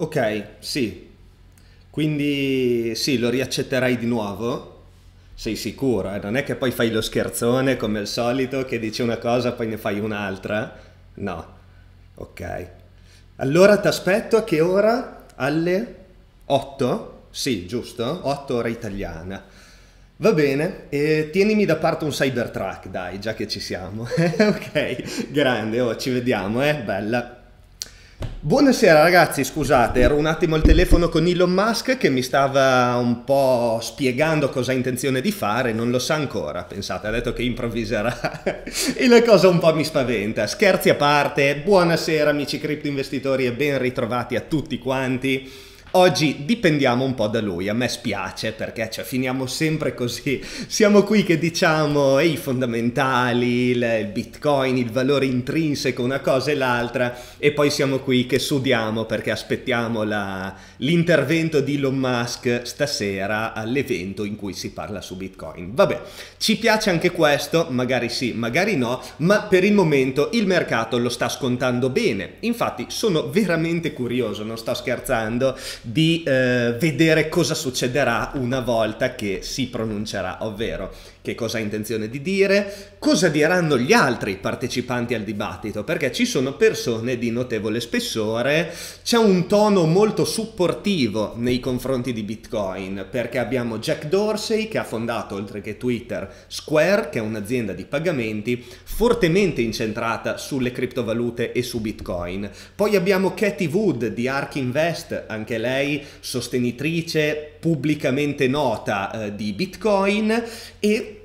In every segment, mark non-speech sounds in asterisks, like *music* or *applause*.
Ok, sì. Quindi sì, lo riaccetterai di nuovo. Sei sicuro, eh? non è che poi fai lo scherzone come al solito, che dici una cosa poi ne fai un'altra. No. Ok. Allora ti aspetto a che ora? Alle 8? Sì, giusto? 8 ora italiana. Va bene, e tienimi da parte un Cybertruck, dai, già che ci siamo. *laughs* ok, grande, oh, ci vediamo, eh, bella. Buonasera ragazzi, scusate, ero un attimo al telefono con Elon Musk che mi stava un po' spiegando cosa ha intenzione di fare, non lo sa ancora, pensate, ha detto che improvviserà *laughs* e la cosa un po' mi spaventa. Scherzi a parte, buonasera amici cripto investitori e ben ritrovati a tutti quanti. Oggi dipendiamo un po' da lui, a me spiace perché cioè, finiamo sempre così. Siamo qui che diciamo i fondamentali, il bitcoin, il valore intrinseco, una cosa e l'altra e poi siamo qui che sudiamo perché aspettiamo la, l'intervento di Elon Musk stasera all'evento in cui si parla su bitcoin. Vabbè, ci piace anche questo, magari sì, magari no, ma per il momento il mercato lo sta scontando bene. Infatti sono veramente curioso, non sto scherzando, di eh, vedere cosa succederà una volta che si pronuncerà, ovvero che cosa ha intenzione di dire, cosa diranno gli altri partecipanti al dibattito, perché ci sono persone di notevole spessore, c'è un tono molto supportivo nei confronti di Bitcoin, perché abbiamo Jack Dorsey che ha fondato, oltre che Twitter, Square, che è un'azienda di pagamenti fortemente incentrata sulle criptovalute e su Bitcoin. Poi abbiamo Katie Wood di Ark Invest, anche lei sostenitrice pubblicamente nota eh, di Bitcoin e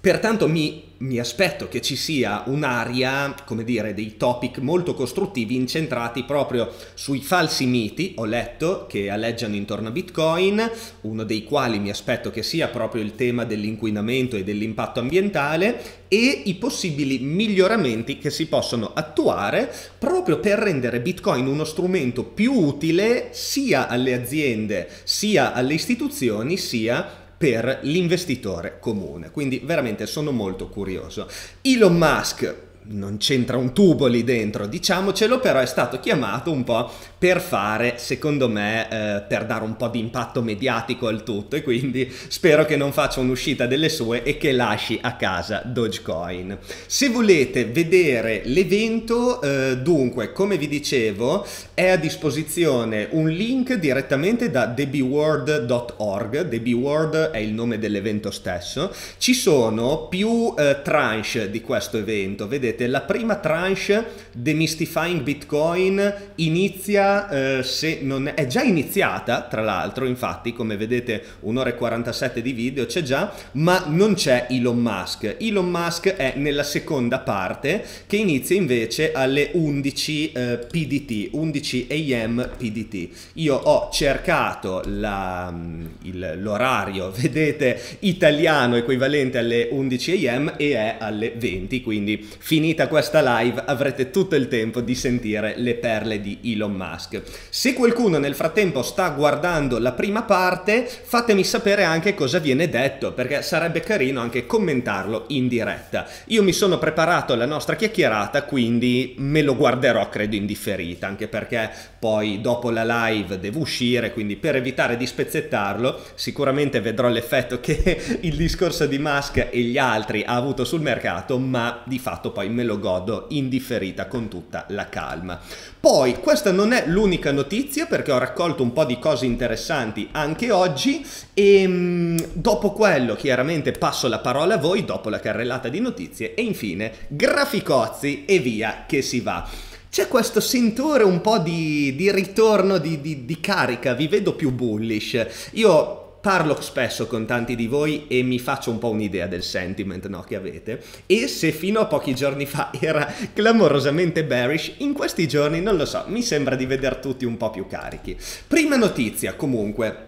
Pertanto mi, mi, aspetto che ci sia un'area, come dire, dei topic molto costruttivi incentrati proprio sui falsi miti, ho letto, che alleggiano intorno a Bitcoin, uno dei quali mi aspetto che sia proprio il tema dell'inquinamento e dell'impatto ambientale e i possibili miglioramenti che si possono attuare proprio per rendere Bitcoin uno strumento più utile sia alle aziende, sia alle istituzioni, sia per l'investitore comune. Quindi veramente sono molto curioso. Elon Musk non c'entra un tubo lì dentro, diciamocelo, però è stato chiamato un po' per fare, secondo me, eh, per dare un po' di impatto mediatico al tutto e quindi spero che non faccia un'uscita delle sue e che lasci a casa Dogecoin. Se volete vedere l'evento, eh, dunque, come vi dicevo, è a disposizione un link direttamente da dbworld.org, dbworld è il nome dell'evento stesso, ci sono più eh, tranche di questo evento, vedete la prima tranche Demystifying Bitcoin inizia eh, se non è, è già iniziata, tra l'altro, infatti, come vedete, un'ora e 47 di video c'è già, ma non c'è Elon Musk. Elon Musk è nella seconda parte che inizia invece alle 11 eh, PDT, 11 AM PDT. Io ho cercato la, mm, il, l'orario, *laughs* vedete, italiano equivalente alle 11 AM e è alle 20, quindi finita questa live avrete tutto il tempo di sentire le perle di Elon Musk task. Se qualcuno nel frattempo sta guardando la prima parte, fatemi sapere anche cosa viene detto, perché sarebbe carino anche commentarlo in diretta. Io mi sono preparato la nostra chiacchierata, quindi me lo guarderò, credo, indifferita, anche perché poi dopo la live devo uscire, quindi per evitare di spezzettarlo, sicuramente vedrò l'effetto che *laughs* il discorso di Musk e gli altri ha avuto sul mercato, ma di fatto poi me lo godo indifferita con tutta la calma. Poi, questa non è l'unica notizia perché ho raccolto un po' di cose interessanti anche oggi e ehm, dopo quello chiaramente passo la parola a voi dopo la carrellata di notizie e infine graficozzi e via che si va. C'è questo sentore un po' di, di ritorno di, di, di carica, vi vedo più bullish. Io parlo spesso con tanti di voi e mi faccio un po' un'idea del sentiment no, che avete e se fino a pochi giorni fa *laughs* era clamorosamente bearish, in questi giorni non lo so, mi sembra di vedere tutti un po' più carichi. Prima notizia comunque,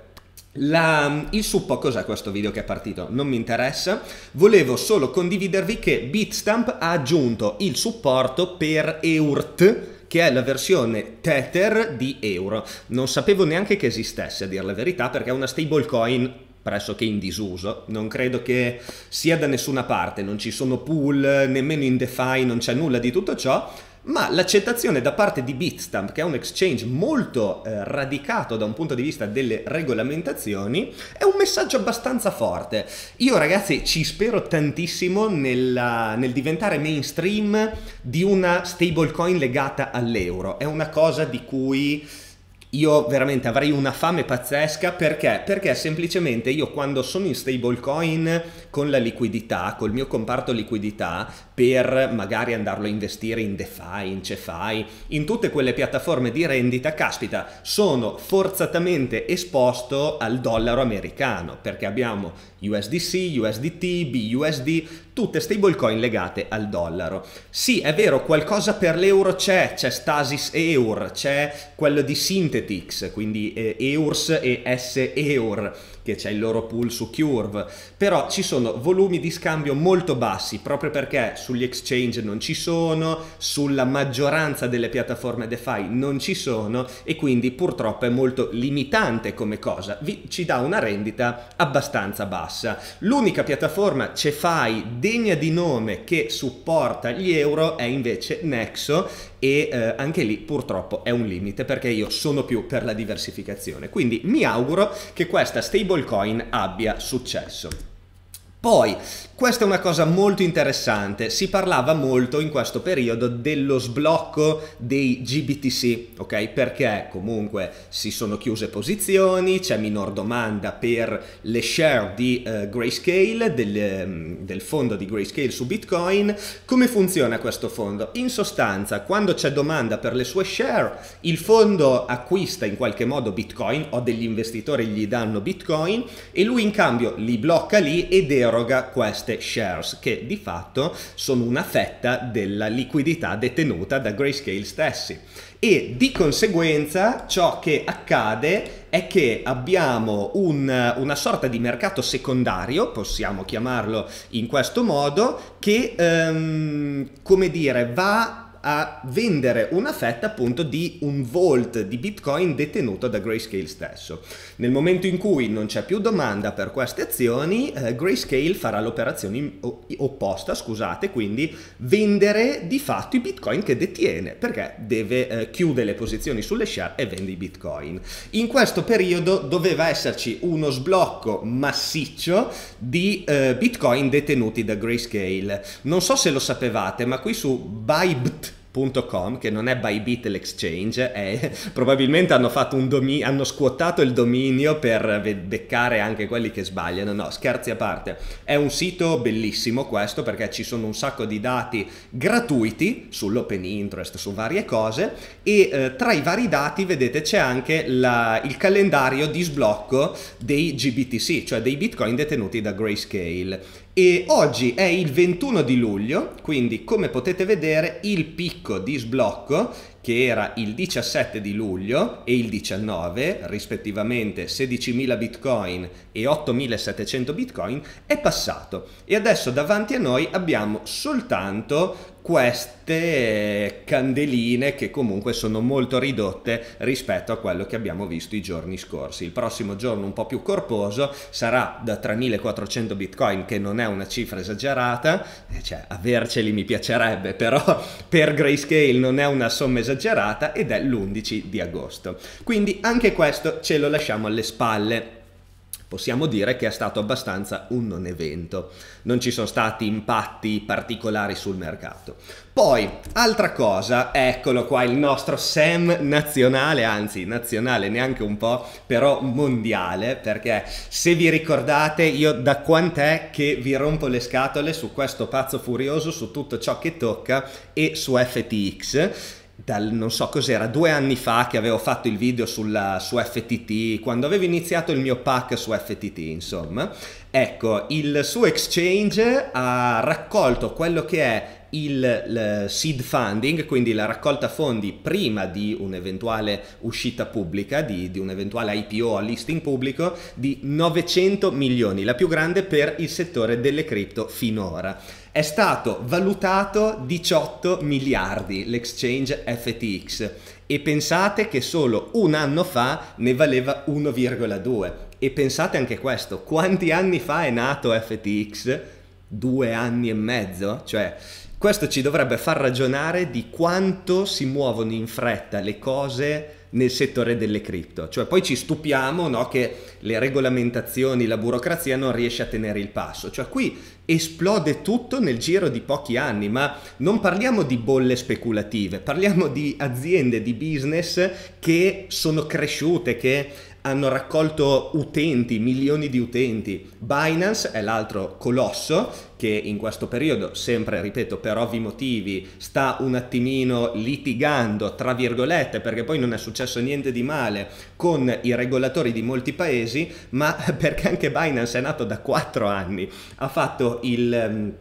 la, il suppo cos'è questo video che è partito? Non mi interessa, volevo solo condividervi che Bitstamp ha aggiunto il supporto per EURT che è la versione Tether di Euro. Non sapevo neanche che esistesse, a dire la verità, perché è una stablecoin pressoché in disuso, non credo che sia da nessuna parte, non ci sono pool, nemmeno in DeFi, non c'è nulla di tutto ciò, ma l'accettazione da parte di Bitstamp, che è un exchange molto eh, radicato da un punto di vista delle regolamentazioni, è un messaggio abbastanza forte. Io ragazzi ci spero tantissimo nella, nel diventare mainstream di una stablecoin legata all'euro, è una cosa di cui... Io veramente avrei una fame pazzesca perché? Perché semplicemente io quando sono in stablecoin con la liquidità, col mio comparto liquidità, per magari andarlo a investire in DeFi, in CeFi, in tutte quelle piattaforme di rendita, caspita, sono forzatamente esposto al dollaro americano perché abbiamo USDC, USDT, BUSD, tutte stablecoin legate al dollaro. Sì, è vero, qualcosa per l'euro c'è, c'è Stasis Eur, c'è quello di Synthetix, quindi eh, EURS e SEUR, che c'è il loro pool su Curve, però ci sono volumi di scambio molto bassi proprio perché sugli exchange non ci sono, sulla maggioranza delle piattaforme DeFi non ci sono e quindi purtroppo è molto limitante come cosa, Vi, ci dà una rendita abbastanza bassa. L'unica piattaforma CeFi degna di nome che supporta gli euro è invece Nexo e eh, anche lì purtroppo è un limite perché io sono più per la diversificazione. Quindi mi auguro che questa stablecoin abbia successo. Poi questa è una cosa molto interessante, si parlava molto in questo periodo dello sblocco dei GBTC, ok? Perché comunque si sono chiuse posizioni, c'è minor domanda per le share di uh, Grayscale, del, mm, del fondo di Grayscale su Bitcoin. Come funziona questo fondo? In sostanza, quando c'è domanda per le sue share, il fondo acquista in qualche modo Bitcoin o degli investitori gli danno Bitcoin e lui in cambio li blocca lì ed eroga queste queste shares che di fatto sono una fetta della liquidità detenuta da Grayscale stessi e di conseguenza ciò che accade è che abbiamo un, una sorta di mercato secondario, possiamo chiamarlo in questo modo, che ehm, come dire va a vendere una fetta appunto di un volt di bitcoin detenuto da Grayscale stesso. Nel momento in cui non c'è più domanda per queste azioni, eh, Grayscale farà l'operazione opposta, scusate, quindi vendere di fatto i bitcoin che detiene, perché deve eh, chiudere le posizioni sulle share e vende i bitcoin. In questo periodo doveva esserci uno sblocco massiccio di eh, bitcoin detenuti da Grayscale. Non so se lo sapevate, ma qui su Bybit Com, che non è Bybit l'exchange, è, *laughs* probabilmente hanno, fatto un domi- hanno scuotato il dominio per beccare anche quelli che sbagliano. No, scherzi a parte. È un sito bellissimo questo perché ci sono un sacco di dati gratuiti sull'open interest, su varie cose e eh, tra i vari dati vedete c'è anche la, il calendario di sblocco dei GBTC, cioè dei bitcoin detenuti da Grayscale e oggi è il 21 di luglio, quindi come potete vedere il picco di sblocco che era il 17 di luglio e il 19, rispettivamente 16.000 bitcoin e 8.700 bitcoin, è passato e adesso davanti a noi abbiamo soltanto queste candeline che comunque sono molto ridotte rispetto a quello che abbiamo visto i giorni scorsi. Il prossimo giorno un po' più corposo sarà da 3400 bitcoin che non è una cifra esagerata, eh, cioè averceli mi piacerebbe però *laughs* per grayscale non è una somma esagerata ed è l'11 di agosto. Quindi anche questo ce lo lasciamo alle spalle possiamo dire che è stato abbastanza un non evento, non ci sono stati impatti particolari sul mercato. Poi, altra cosa, eccolo qua il nostro SEM nazionale, anzi nazionale neanche un po', però mondiale, perché se vi ricordate io da quant'è che vi rompo le scatole su questo pazzo furioso, su tutto ciò che tocca e su FTX dal non so cos'era, due anni fa che avevo fatto il video sulla, su FTT, quando avevo iniziato il mio pack su FTT, insomma. Ecco, il suo exchange ha raccolto quello che è il, il, seed funding, quindi la raccolta fondi prima di un'eventuale uscita pubblica, di, di un eventuale IPO a listing pubblico, di 900 milioni, la più grande per il settore delle cripto finora è stato valutato 18 miliardi l'exchange FTX e pensate che solo un anno fa ne valeva 1,2 e pensate anche questo, quanti anni fa è nato FTX? Due anni e mezzo? Cioè questo ci dovrebbe far ragionare di quanto si muovono in fretta le cose nel settore delle cripto. Cioè poi ci stupiamo no, che le regolamentazioni, la burocrazia non riesce a tenere il passo. Cioè qui esplode tutto nel giro di pochi anni, ma non parliamo di bolle speculative, parliamo di aziende, di business che sono cresciute, che hanno raccolto utenti, milioni di utenti. Binance è l'altro colosso che in questo periodo, sempre ripeto, per ovvi motivi, sta un attimino litigando, tra virgolette, perché poi non è successo niente di male con i regolatori di molti paesi, ma *laughs* perché anche Binance è nato da quattro anni, ha fatto il ehm,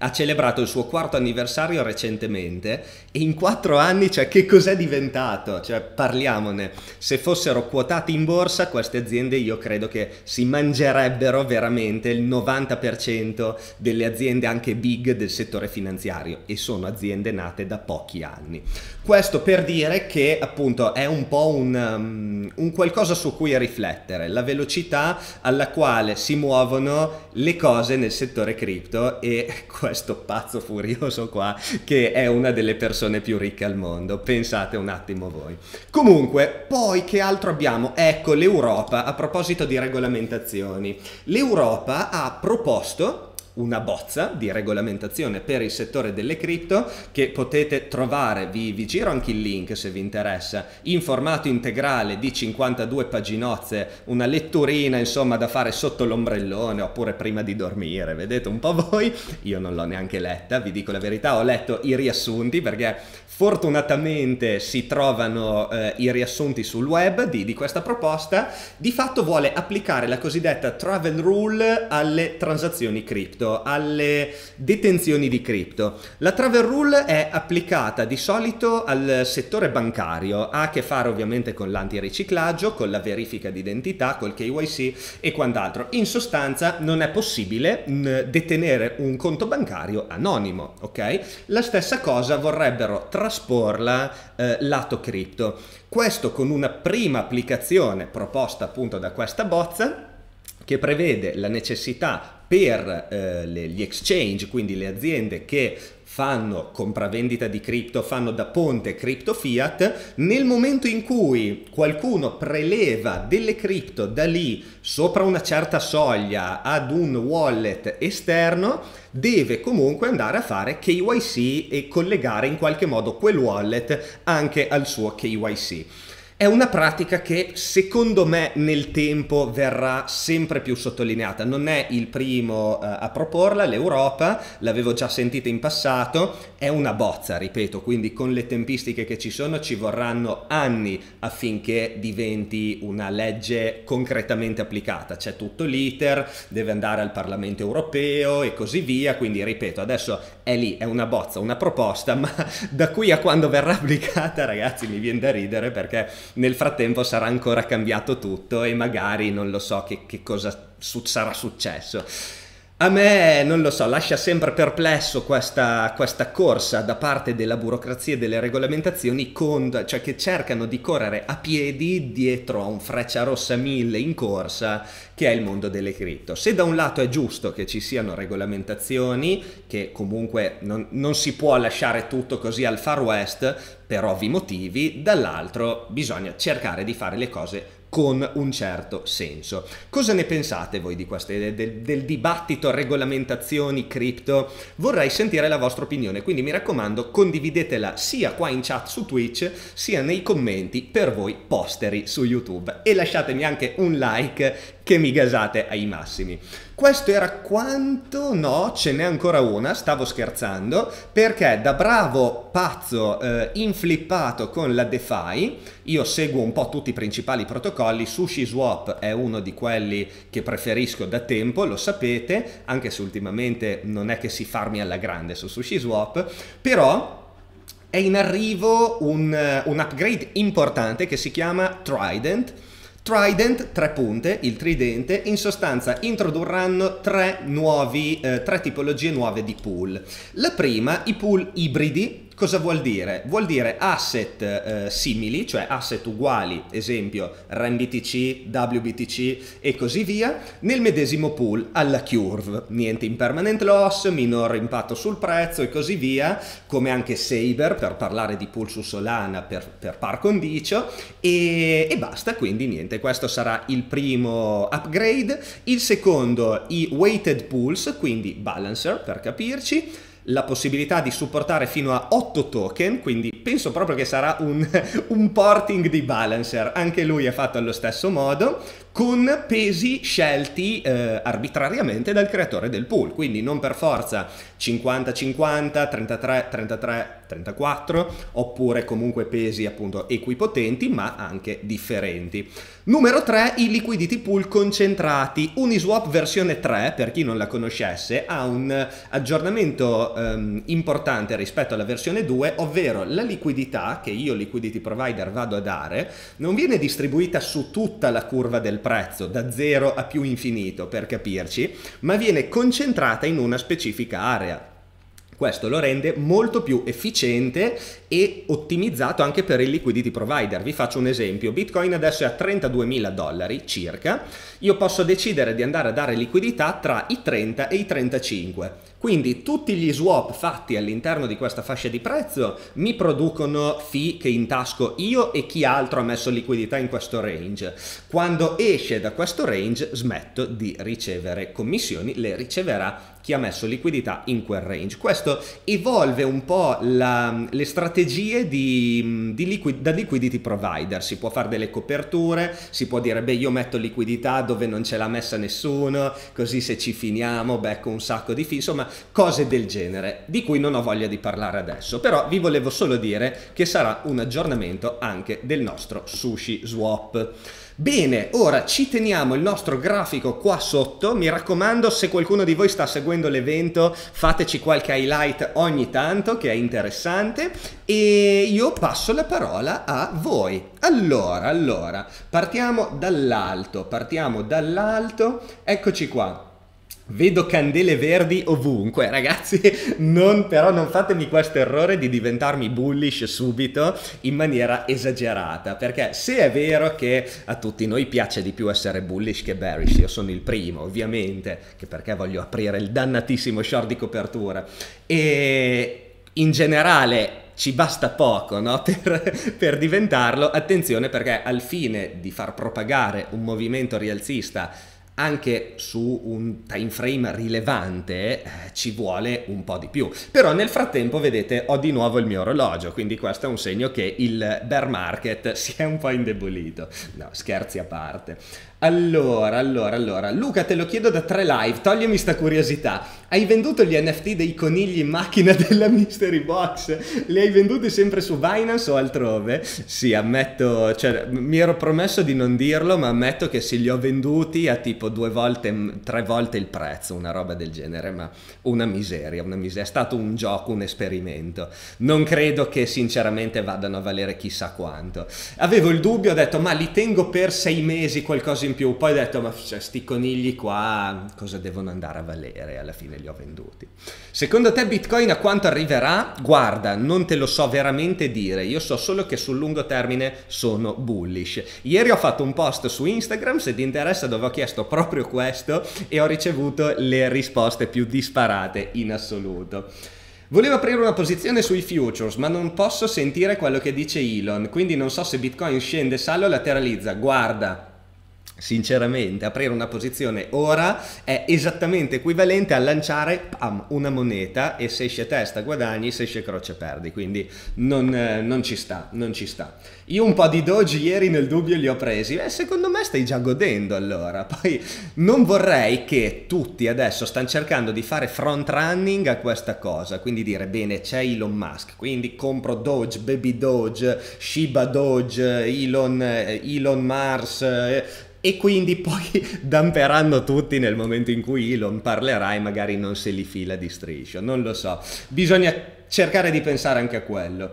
ha celebrato il suo quarto anniversario recentemente in quattro anni, cioè, che cos'è diventato? Cioè, parliamone. Se fossero quotate in borsa, queste aziende io credo che si mangerebbero veramente il 90% delle aziende anche big del settore finanziario e sono aziende nate da pochi anni. Questo per dire che appunto è un po' un, um, un qualcosa su cui riflettere, la velocità alla quale si muovono le cose nel settore cripto e *laughs* questo pazzo furioso qua che è una delle persone persone più ricche al mondo. Pensate un attimo voi. Comunque, poi che altro abbiamo? Ecco l'Europa, a proposito di regolamentazioni. L'Europa ha proposto una bozza di regolamentazione per il settore delle cripto che potete trovare, vi, vi giro anche il link se vi interessa, in formato integrale di 52 paginozze, una letturina insomma da fare sotto l'ombrellone oppure prima di dormire, vedete un po' voi, io non l'ho neanche letta, vi dico la verità, ho letto i riassunti perché Fortunatamente si trovano eh, i riassunti sul web di, di, questa proposta, di fatto vuole applicare la cosiddetta travel rule alle transazioni cripto, alle detenzioni di cripto. La travel rule è applicata di solito al settore bancario, ha a che fare ovviamente con l'antiriciclaggio, con la verifica d'identità, col KYC e quant'altro. In sostanza non è possibile mh, mm, detenere un conto bancario anonimo, ok? La stessa cosa vorrebbero trattare trasporla eh, lato cripto. Questo con una prima applicazione proposta appunto da questa bozza che prevede la necessità per eh, le, gli exchange, quindi le aziende che fanno compravendita di cripto, fanno da ponte cripto fiat, nel momento in cui qualcuno preleva delle cripto da lì sopra una certa soglia ad un wallet esterno, deve comunque andare a fare KYC e collegare in qualche modo quel wallet anche al suo KYC. È una pratica che secondo me nel tempo verrà sempre più sottolineata. Non è il primo eh, a proporla, l'Europa, l'avevo già sentita in passato, è una bozza, ripeto, quindi con le tempistiche che ci sono ci vorranno anni affinché diventi una legge concretamente applicata. C'è tutto l'iter, deve andare al Parlamento europeo e così via, quindi ripeto, adesso è lì, è una bozza, una proposta, *laughs* ma da qui a quando verrà applicata, ragazzi, mi viene da ridere perché nel frattempo sarà ancora cambiato tutto e magari non lo so che, che cosa su- sarà successo. A me, non lo so, lascia sempre perplesso questa, questa corsa da parte della burocrazia e delle regolamentazioni con, cioè che cercano di correre a piedi dietro a un freccia rossa 1000 in corsa che è il mondo delle cripto. Se da un lato è giusto che ci siano regolamentazioni, che comunque non, non si può lasciare tutto così al far west per ovvi motivi, dall'altro bisogna cercare di fare le cose con un certo senso. Cosa ne pensate voi di queste, del, del dibattito regolamentazioni cripto? Vorrei sentire la vostra opinione, quindi mi raccomando condividetela sia qua in chat su Twitch sia nei commenti per voi posteri su YouTube e lasciatemi anche un like che mi gasate ai massimi. Questo era quanto? No, ce n'è ancora una, stavo scherzando, perché da bravo pazzo eh, inflippato con la DeFi, io seguo un po' tutti i principali protocolli, SushiSwap è uno di quelli che preferisco da tempo, lo sapete, anche se ultimamente non è che si farmi alla grande su SushiSwap, però è in arrivo un, eh, un upgrade importante che si chiama Trident, Trident, tre punte, il tridente, in sostanza introdurranno tre, nuovi, eh, tre tipologie nuove di pool. La prima, i pool ibridi, Cosa vuol dire? Vuol dire asset eh, simili, cioè asset uguali, esempio RMBTC, WBTC e così via, nel medesimo pool alla curve. Niente in permanent loss, minor impatto sul prezzo e così via, come anche Saber per parlare di pool su Solana per, per par condicio e, e basta, quindi niente, questo sarà il primo upgrade. Il secondo i weighted pools, quindi balancer per capirci la possibilità di supportare fino a 8 token, quindi penso proprio che sarà un, *laughs* un porting di balancer, anche lui è fatto allo stesso modo, con pesi scelti eh, arbitrariamente dal creatore del pool, quindi non per forza 50-50, 33-33-34 oppure comunque pesi appunto equipotenti ma anche differenti. Numero 3 i liquidity pool concentrati. Uniswap versione 3 per chi non la conoscesse ha un aggiornamento ehm, importante rispetto alla versione 2 ovvero la liquidità che io liquidity provider vado a dare non viene distribuita su tutta la curva del prezzo prezzo da zero a più infinito per capirci, ma viene concentrata in una specifica area. Questo lo rende molto più efficiente e ottimizzato anche per il liquidity provider. Vi faccio un esempio, Bitcoin adesso è a 32.000 dollari circa, io posso decidere di andare a dare liquidità tra i 30 e i 35. Quindi tutti gli swap fatti all'interno di questa fascia di prezzo mi producono fee che intasco io e chi altro ha messo liquidità in questo range. Quando esce da questo range smetto di ricevere commissioni, le riceverà chi ha messo liquidità in quel range. Questo evolve un po' la, le strategie di, di liquid, da liquidity provider, si può fare delle coperture, si può dire beh io metto liquidità dove non ce l'ha messa nessuno, così se ci finiamo becco un sacco di fi, insomma cose del genere, di cui non ho voglia di parlare adesso, però vi volevo solo dire che sarà un aggiornamento anche del nostro sushi swap. Bene, ora ci teniamo il nostro grafico qua sotto, mi raccomando se qualcuno di voi sta seguendo l'evento fateci qualche highlight ogni tanto che è interessante e io passo la parola a voi. Allora, allora, partiamo dall'alto, partiamo dall'alto, eccoci qua. Vedo candele verdi ovunque, ragazzi. *laughs* Non, però non fatemi questo errore di diventarmi bullish subito in maniera esagerata. Perché se è vero che a tutti noi piace di più essere bullish che bearish, io sono il primo, ovviamente, che perché voglio aprire il dannatissimo short di copertura. E in generale ci basta poco no? *laughs* per, per, diventarlo, attenzione perché al fine di far propagare un movimento rialzista anche su un time frame rilevante eh, ci vuole un po' di più. Però nel frattempo, vedete, ho di nuovo il mio orologio, quindi questo è un segno che il bear market *laughs* si è un po' indebolito. No, scherzi a parte. Allora, allora, allora, Luca te lo chiedo da tre live, toglimi sta curiosità. Hai venduto gli NFT dei conigli in macchina *laughs* della Mystery Box? Li hai venduti sempre su Binance o altrove? Sì, ammetto, cioè, mi ero promesso di non dirlo, ma ammetto che se li ho venduti a tipo due volte, tre volte il prezzo, una roba del genere, ma una miseria, una miseria. È stato un gioco, un esperimento. Non credo che sinceramente vadano a valere chissà quanto. Avevo il dubbio, ho detto, ma li tengo per sei mesi, qualcosa in più, poi ho detto ma cioè, sti conigli qua cosa devono andare a valere, alla fine li ho venduti. Secondo te Bitcoin a quanto arriverà? Guarda, non te lo so veramente dire, io so solo che sul lungo termine sono bullish. Ieri ho fatto un post su Instagram, se ti interessa, dove ho chiesto proprio questo e ho ricevuto le risposte più disparate in assoluto. Volevo aprire una posizione sui futures, ma non posso sentire quello che dice Elon, quindi non so se Bitcoin scende, sale o lateralizza. Guarda, sinceramente, aprire una posizione ora è esattamente equivalente a lanciare pam, una moneta e se esce testa guadagni, se esce croce perdi, quindi non, eh, non, ci sta, non ci sta. Io un po' di doji ieri nel dubbio li ho presi, beh secondo me stai già godendo allora, *laughs* poi non vorrei che tutti adesso stanno cercando di fare front running a questa cosa, quindi dire bene c'è Elon Musk, quindi compro Doge, Baby Doge, Shiba Doge, Elon, eh, Elon Mars, eh, e quindi poi *laughs* damperanno tutti nel momento in cui Elon parlerà e magari non se li fila di striscio, non lo so. Bisogna cercare di pensare anche a quello.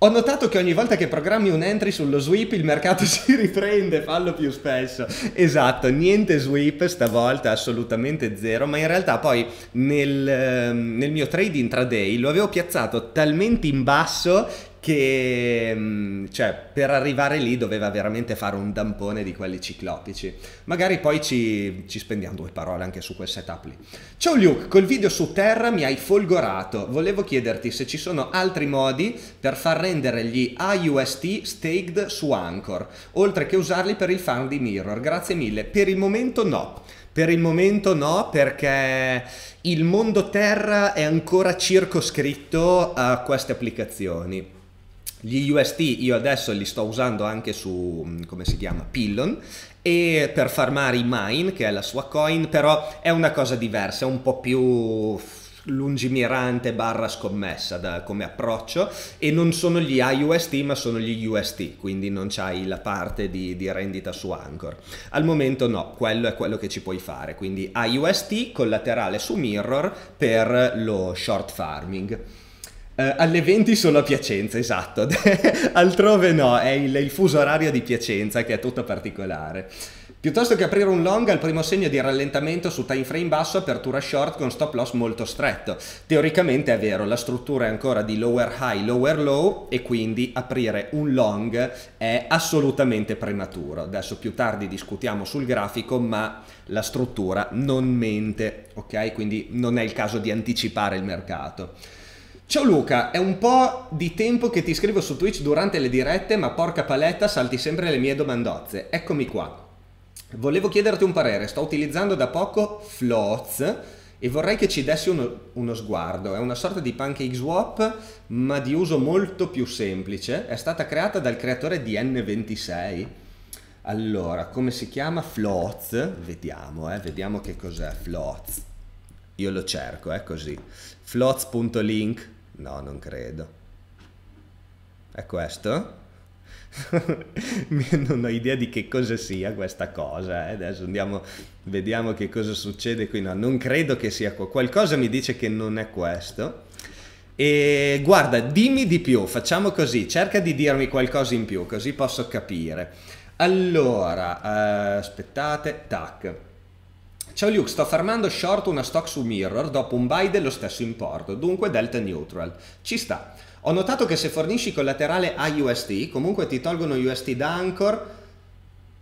Ho notato che ogni volta che programmi un entry sullo sweep il mercato *laughs* si riprende, fallo più spesso. Esatto, niente sweep stavolta, assolutamente zero, ma in realtà poi nel, ehm, nel mio trade intraday lo avevo piazzato talmente in basso che mm, cioè, per arrivare lì doveva veramente fare un dampone di quelli ciclopici. Magari poi ci, ci spendiamo due parole anche su quel setup lì. Ciao Luke, col video su Terra mi hai folgorato. Volevo chiederti se ci sono altri modi per far rendere gli AUST staked su Anchor, oltre che usarli per il fan di Mirror. Grazie mille. Per il momento no. Per il momento no, perché il mondo Terra è ancora circoscritto a queste applicazioni gli UST io adesso li sto usando anche su, mm, come si chiama, Pillon e per farmare i Mine, che è la sua coin, però è una cosa diversa, è un po' più lungimirante barra scommessa da, come approccio e non sono gli IUST ma sono gli UST quindi non c'hai la parte di, di, rendita su Anchor al momento no quello è quello che ci puoi fare quindi AUST collaterale su Mirror per lo short farming Uh, alle 20 solo a Piacenza, esatto, *laughs* altrove no, è il, il, fuso orario di Piacenza che è tutto particolare. Piuttosto che aprire un long al primo segno di rallentamento su time frame basso, apertura short con stop loss molto stretto. Teoricamente è vero, la struttura è ancora di lower high, lower low e quindi aprire un long è assolutamente prematuro. Adesso più tardi discutiamo sul grafico, ma la struttura non mente, ok? Quindi non è il caso di anticipare il mercato. Ciao Luca, è un po' di tempo che ti scrivo su Twitch durante le dirette, ma porca paletta salti sempre le mie domandozze. Eccomi qua. Volevo chiederti un parere, sto utilizzando da poco Floats e vorrei che ci dessi uno, uno sguardo. È una sorta di pancake swap, ma di uso molto più semplice. È stata creata dal creatore di N26. Allora, come si chiama? Floats. Vediamo, eh, vediamo che cos'è Floats. Io lo cerco, è eh, così. Floats.link No, non credo. È questo? *laughs* non ho idea di che cosa sia questa cosa. Eh. Adesso andiamo, vediamo che cosa succede qui. No, non credo che sia qua. Qualcosa mi dice che non è questo. E guarda, dimmi di più, facciamo così, cerca di dirmi qualcosa in più, così posso capire. Allora, eh, aspettate, tac. Ciao Luke, sto farmando short una stock su Mirror dopo un buy dello stesso importo, dunque delta neutral. Ci sta. Ho notato che se fornisci collaterale a UST, comunque ti tolgono USD da Anchor.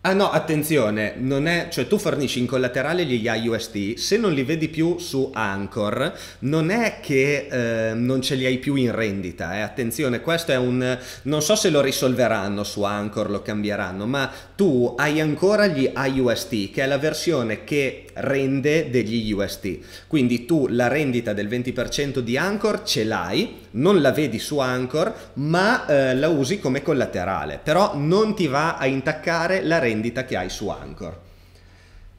Ah no, attenzione, non è, cioè tu fornisci in collaterale gli IUST, se non li vedi più su Anchor, non è che eh, non ce li hai più in rendita, eh. attenzione, questo è un, non so se lo risolveranno su Anchor, lo cambieranno, ma tu hai ancora gli IUST, che è la versione che rende degli UST. Quindi tu la rendita del 20% di Anchor ce l'hai, non la vedi su Anchor, ma eh, la usi come collaterale, però non ti va a intaccare la rendita che hai su Anchor.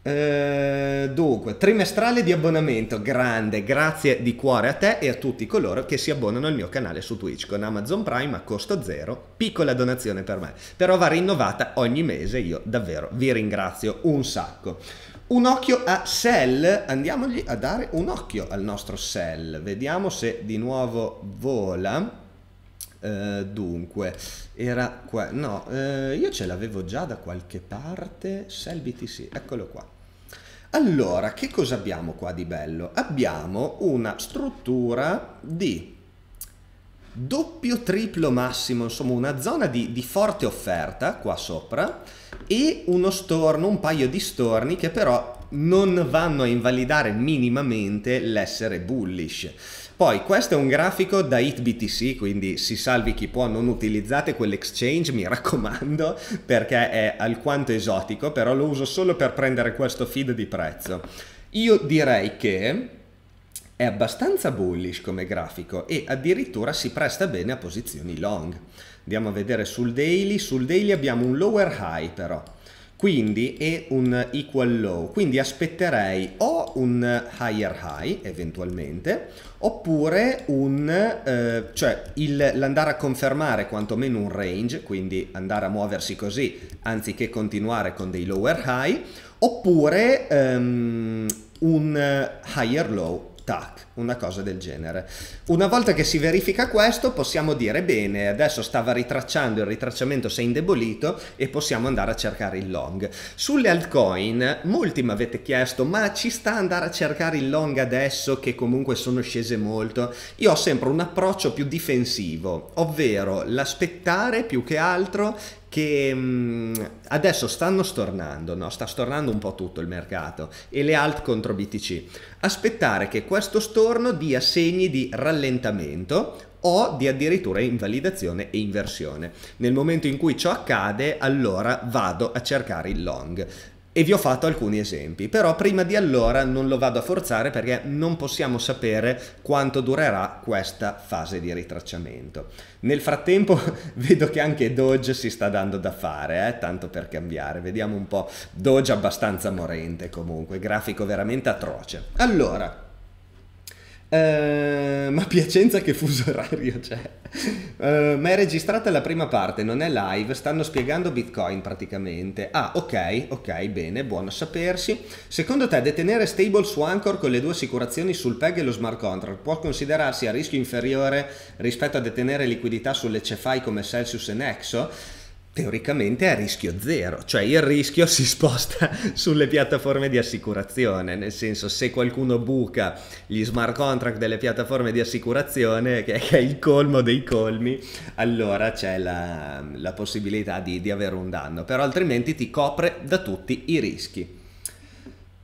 Eh, dunque, trimestrale di abbonamento, grande, grazie di cuore a te e a tutti coloro che si abbonano al mio canale su Twitch con Amazon Prime a costo zero, piccola donazione per me, però va rinnovata ogni mese, io davvero vi ringrazio un sacco un occhio a Cell, andiamogli a dare un occhio al nostro Cell, vediamo se di nuovo vola. Uh, dunque, era qua, no, uh, io ce l'avevo già da qualche parte, Cell BTC, eccolo qua. Allora, che cosa abbiamo qua di bello? Abbiamo una struttura di doppio triplo massimo, insomma una zona di, di, forte offerta qua sopra e uno storno, un paio di storni che però non vanno a invalidare minimamente l'essere bullish. Poi questo è un grafico da HitBTC, quindi si salvi chi può, non utilizzate quell'exchange, mi *laughs* raccomando, perché è alquanto esotico, però lo uso solo per prendere questo feed di prezzo. Io direi che è abbastanza bullish come grafico e addirittura si presta bene a posizioni long. Andiamo a vedere sul daily, sul daily abbiamo un lower high però, quindi è un equal low, quindi aspetterei o un higher high eventualmente, oppure un, eh, cioè l'andare a confermare quantomeno un range, quindi andare a muoversi così anziché continuare con dei lower high, oppure ehm, un higher low tac, una cosa del genere. Una volta che si verifica questo possiamo dire bene, adesso stava ritracciando, il ritracciamento si è indebolito e possiamo andare a cercare il long. Sulle altcoin molti mi avete chiesto ma ci sta andare a cercare il long adesso che comunque sono scese molto? Io ho sempre un approccio più difensivo, ovvero l'aspettare più che altro che mm, adesso stanno stornando, no? sta stornando un po' tutto il mercato e le alt contro BTC. Aspettare che questo storno dia segni di rallentamento o di addirittura invalidazione e inversione. Nel momento in cui ciò accade, allora vado a cercare il long e vi ho fatto alcuni esempi, però prima di allora non lo vado a forzare perché non possiamo sapere quanto durerà questa fase di ritracciamento. Nel frattempo *laughs* vedo che anche Doge si sta dando da fare, eh? tanto per cambiare, vediamo un po' Doge abbastanza morente comunque, grafico veramente atroce. Allora, eh, ma Piacenza che fuso orario c'è? Uh, ma è registrata la prima parte, non è live, stanno spiegando Bitcoin praticamente. Ah, ok, ok, bene, buono sapersi. Secondo te detenere stable su Anchor con le due assicurazioni sul PEG e lo smart contract può considerarsi a rischio inferiore rispetto a detenere liquidità sulle CFI come Celsius e Nexo? teoricamente è a rischio zero, cioè il rischio si sposta *laughs* sulle piattaforme di assicurazione, nel senso se qualcuno buca gli smart contract delle piattaforme di assicurazione, che, è il colmo dei colmi, allora c'è la, la possibilità di, di, avere un danno, però altrimenti ti copre da tutti i rischi.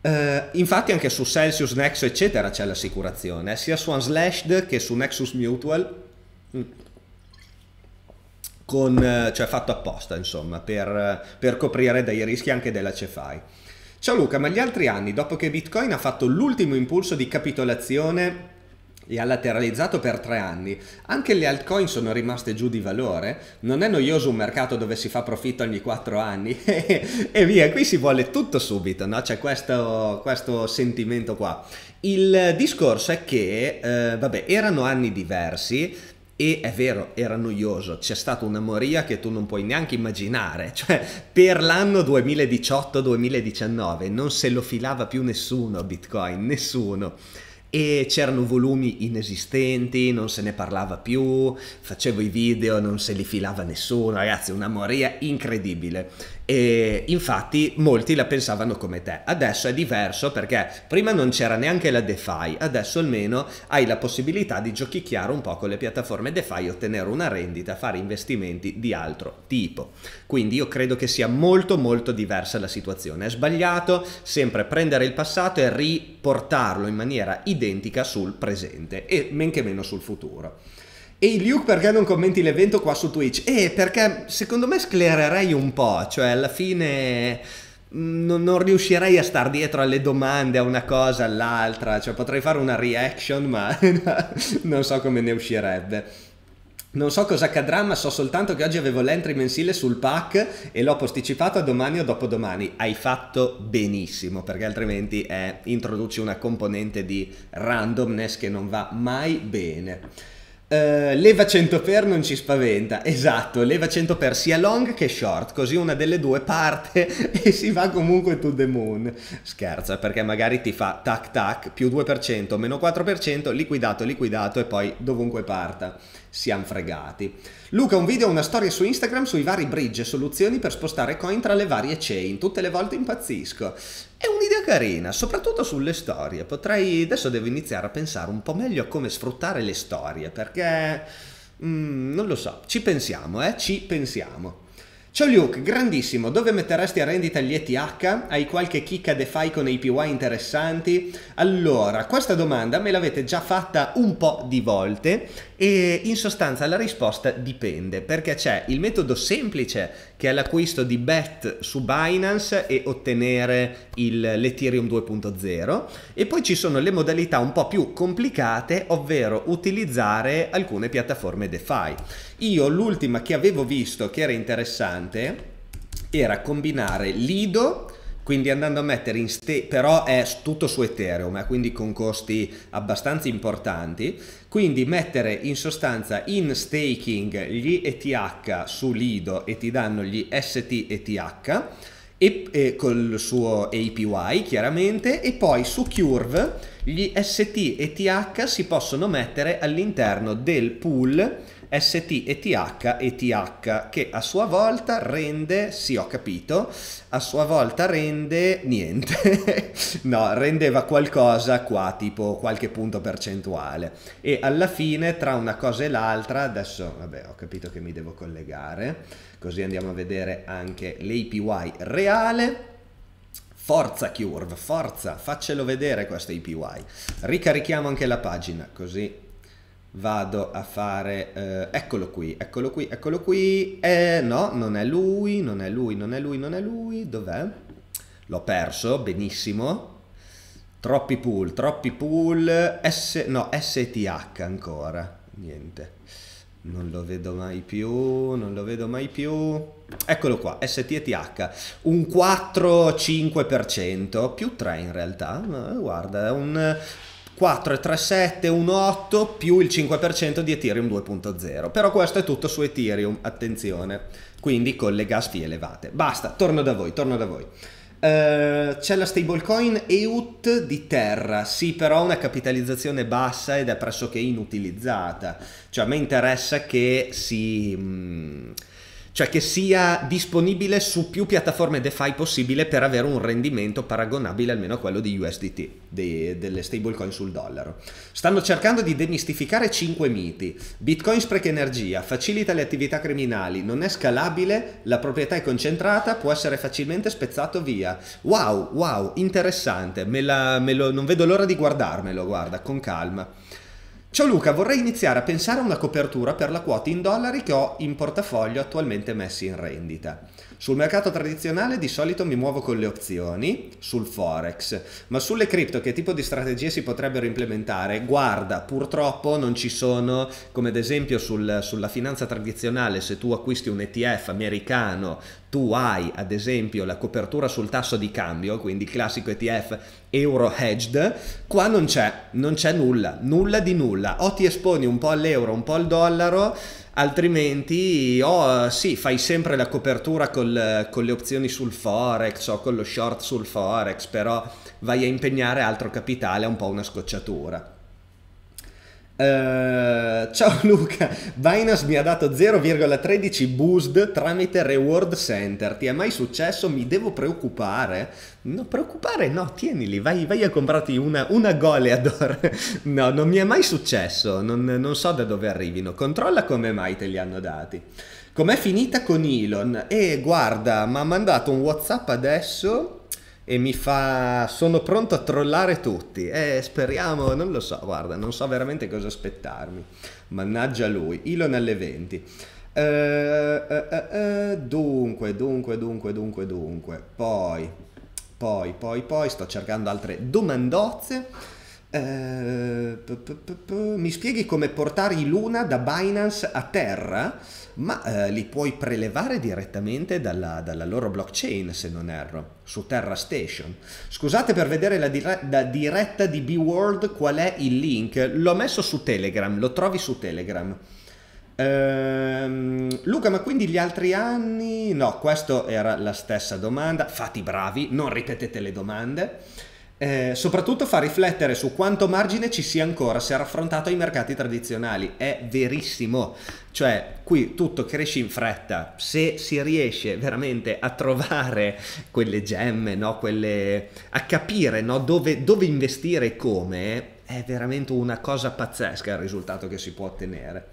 Eh, infatti anche su Celsius, Nexo eccetera c'è l'assicurazione, eh, sia su Unslashed che su Nexus Mutual mm con, eh, cioè fatto apposta insomma, per, eh, per coprire dei rischi anche della Cefai. Ciao Luca, ma gli altri anni, dopo che Bitcoin ha fatto l'ultimo impulso di capitolazione e ha lateralizzato per tre anni, anche le altcoin sono rimaste giù di valore? Non è noioso un mercato dove si fa profitto ogni quattro anni? *laughs* e via, qui si vuole tutto subito, no? C'è questo, questo sentimento qua. Il discorso è che, eh, vabbè, erano anni diversi, e è vero, era noioso, c'è stata una moria che tu non puoi neanche immaginare, cioè per l'anno 2018-2019 non se lo filava più nessuno Bitcoin, nessuno. E c'erano volumi inesistenti, non se ne parlava più, facevo i video, non se li filava nessuno, ragazzi, una moria incredibile. E infatti molti la pensavano come te. Adesso è diverso perché prima non c'era neanche la DeFi, adesso almeno hai la possibilità di giochicchiare un po' con le piattaforme DeFi, ottenere una rendita, fare investimenti di altro tipo. Quindi io credo che sia molto molto diversa la situazione. È sbagliato sempre prendere il passato e riportarlo in maniera identica sul presente e men che meno sul futuro. Ehi Luke, perché non commenti l'evento qua su Twitch? Eh, perché secondo me sclererei un po', cioè alla fine mm, non, non riuscirei a star dietro alle domande a una cosa all'altra, cioè potrei fare una reaction ma *laughs* non so come ne uscirebbe. Non so cosa accadrà, ma so soltanto che oggi avevo l'entry mensile sul pack e l'ho posticipato a domani o dopodomani. Hai fatto benissimo, perché altrimenti eh, introduci una componente di randomness che non va mai bene. Eh, leva 100 per non ci spaventa, esatto, leva 100 per sia long che short, così una delle due parte *laughs* e si va comunque to the moon. Scherza, perché magari ti fa tac tac, più 2%, meno 4%, liquidato, liquidato e poi dovunque parta. Siamo fregati. Luca, un video, una storia su Instagram sui vari bridge e soluzioni per spostare coin tra le varie chain. Tutte le volte impazzisco. È un'idea carina, soprattutto sulle storie. Potrei. Adesso devo iniziare a pensare un po' meglio a come sfruttare le storie, perché. Mm, non lo so, ci pensiamo, eh? Ci pensiamo. Ciao Luke, grandissimo, dove metteresti a rendita gli ETH? Hai qualche chicca DeFi con APY interessanti? Allora, questa domanda me l'avete già fatta un po' di volte e in sostanza la risposta dipende perché c'è il metodo semplice che è l'acquisto di BET su Binance e ottenere il, l'Ethereum 2.0 e poi ci sono le modalità un po' più complicate ovvero utilizzare alcune piattaforme DeFi. Io l'ultima che avevo visto che era interessante era combinare Lido quindi andando a mettere in stake, però è tutto su Ethereum, eh, quindi con costi abbastanza importanti, quindi mettere in sostanza in staking gli ETH su Lido e ti danno gli ST ETH e, e col suo APY chiaramente e poi su Curve gli ST ETH si possono mettere all'interno del pool ST ETH ETH che a sua volta rende, sì ho capito, a sua volta rende niente, *laughs* no, rendeva qualcosa qua, tipo qualche punto percentuale. E alla fine tra una cosa e l'altra, adesso vabbè ho capito che mi devo collegare, così andiamo a vedere anche l'APY reale. Forza Curve, forza, faccelo vedere questo APY. Ricarichiamo anche la pagina, così vado a fare eh, eccolo qui eccolo qui eccolo qui eh no non è lui non è lui non è lui non è lui dov'è l'ho perso benissimo troppi pool troppi pool S, no STH ancora niente non lo vedo mai più non lo vedo mai più eccolo qua STH un 4-5% più 3 in realtà guarda è un 4,37, 1,8 più il 5% di Ethereum 2.0. Però questo è tutto su Ethereum, attenzione, quindi con le gas fee elevate. Basta, torno da voi, torno da voi. Uh, c'è la stablecoin EUT di Terra, sì però ha una capitalizzazione bassa ed è pressoché inutilizzata, cioè a me interessa che si... Mh, mm, cioè che sia disponibile su più piattaforme DeFi possibile per avere un rendimento paragonabile almeno a quello di USDT, de, delle stablecoin sul dollaro. Stanno cercando di demistificare 5 miti. Bitcoin spreca energia, facilita le attività criminali, non è scalabile, la proprietà è concentrata, può essere facilmente spezzato via. Wow, wow, interessante, me la, me lo, non vedo l'ora di guardarmelo, guarda, con calma. Ciao Luca, vorrei iniziare a pensare a una copertura per la quota in dollari che ho in portafoglio attualmente messi in rendita. Sul mercato tradizionale di solito mi muovo con le opzioni, sul forex, ma sulle cripto che tipo di strategie si potrebbero implementare? Guarda, purtroppo non ci sono, come ad esempio sul, sulla finanza tradizionale, se tu acquisti un ETF americano, tu hai ad esempio la copertura sul tasso di cambio, quindi classico ETF euro hedged, qua non c'è, non c'è nulla, nulla di nulla, o ti esponi un po' all'euro, un po' al dollaro, altrimenti oh, sì, fai sempre la copertura col, con le opzioni sul forex o con lo short sul forex, però vai a impegnare altro capitale, è un po' una scocciatura. Uh, ciao *laughs* Luca, Binance mi ha dato 0,13 boost tramite Reward Center. Ti è mai successo? Mi devo preoccupare? No, preoccupare no, tienili, vai, vai a comprarti una, una Goleador. *laughs* no, non mi è mai successo, non, non so da dove arrivino. Controlla come mai te li hanno dati. Com'è finita con Elon? E eh, guarda, mi ha mandato un WhatsApp adesso e mi fa sono pronto a trollare tutti eh speriamo non lo so guarda non so veramente cosa aspettarmi mannaggia lui Elon alle 20 uh, uh, uh, dunque dunque dunque dunque dunque poi poi poi poi sto cercando altre domandozze eh, p mi spieghi come portare i Luna da Binance a terra? ma eh, li puoi prelevare direttamente dalla, dalla, loro blockchain, se non erro, su Terra Station. Scusate per vedere la, dire la diretta di B-World qual è il link, l'ho messo su Telegram, lo trovi su Telegram. Ehm, Luca, ma quindi gli altri anni? No, questa era la stessa domanda. Fate i bravi, non ripetete le domande. Eh, soprattutto fa riflettere su quanto margine ci sia ancora se raffrontato ai mercati tradizionali. È verissimo. Cioè, qui tutto cresce in fretta. Se si riesce veramente a trovare quelle gemme, no? quelle... a capire no? dove, dove investire e come, è veramente una cosa pazzesca il risultato che si può ottenere.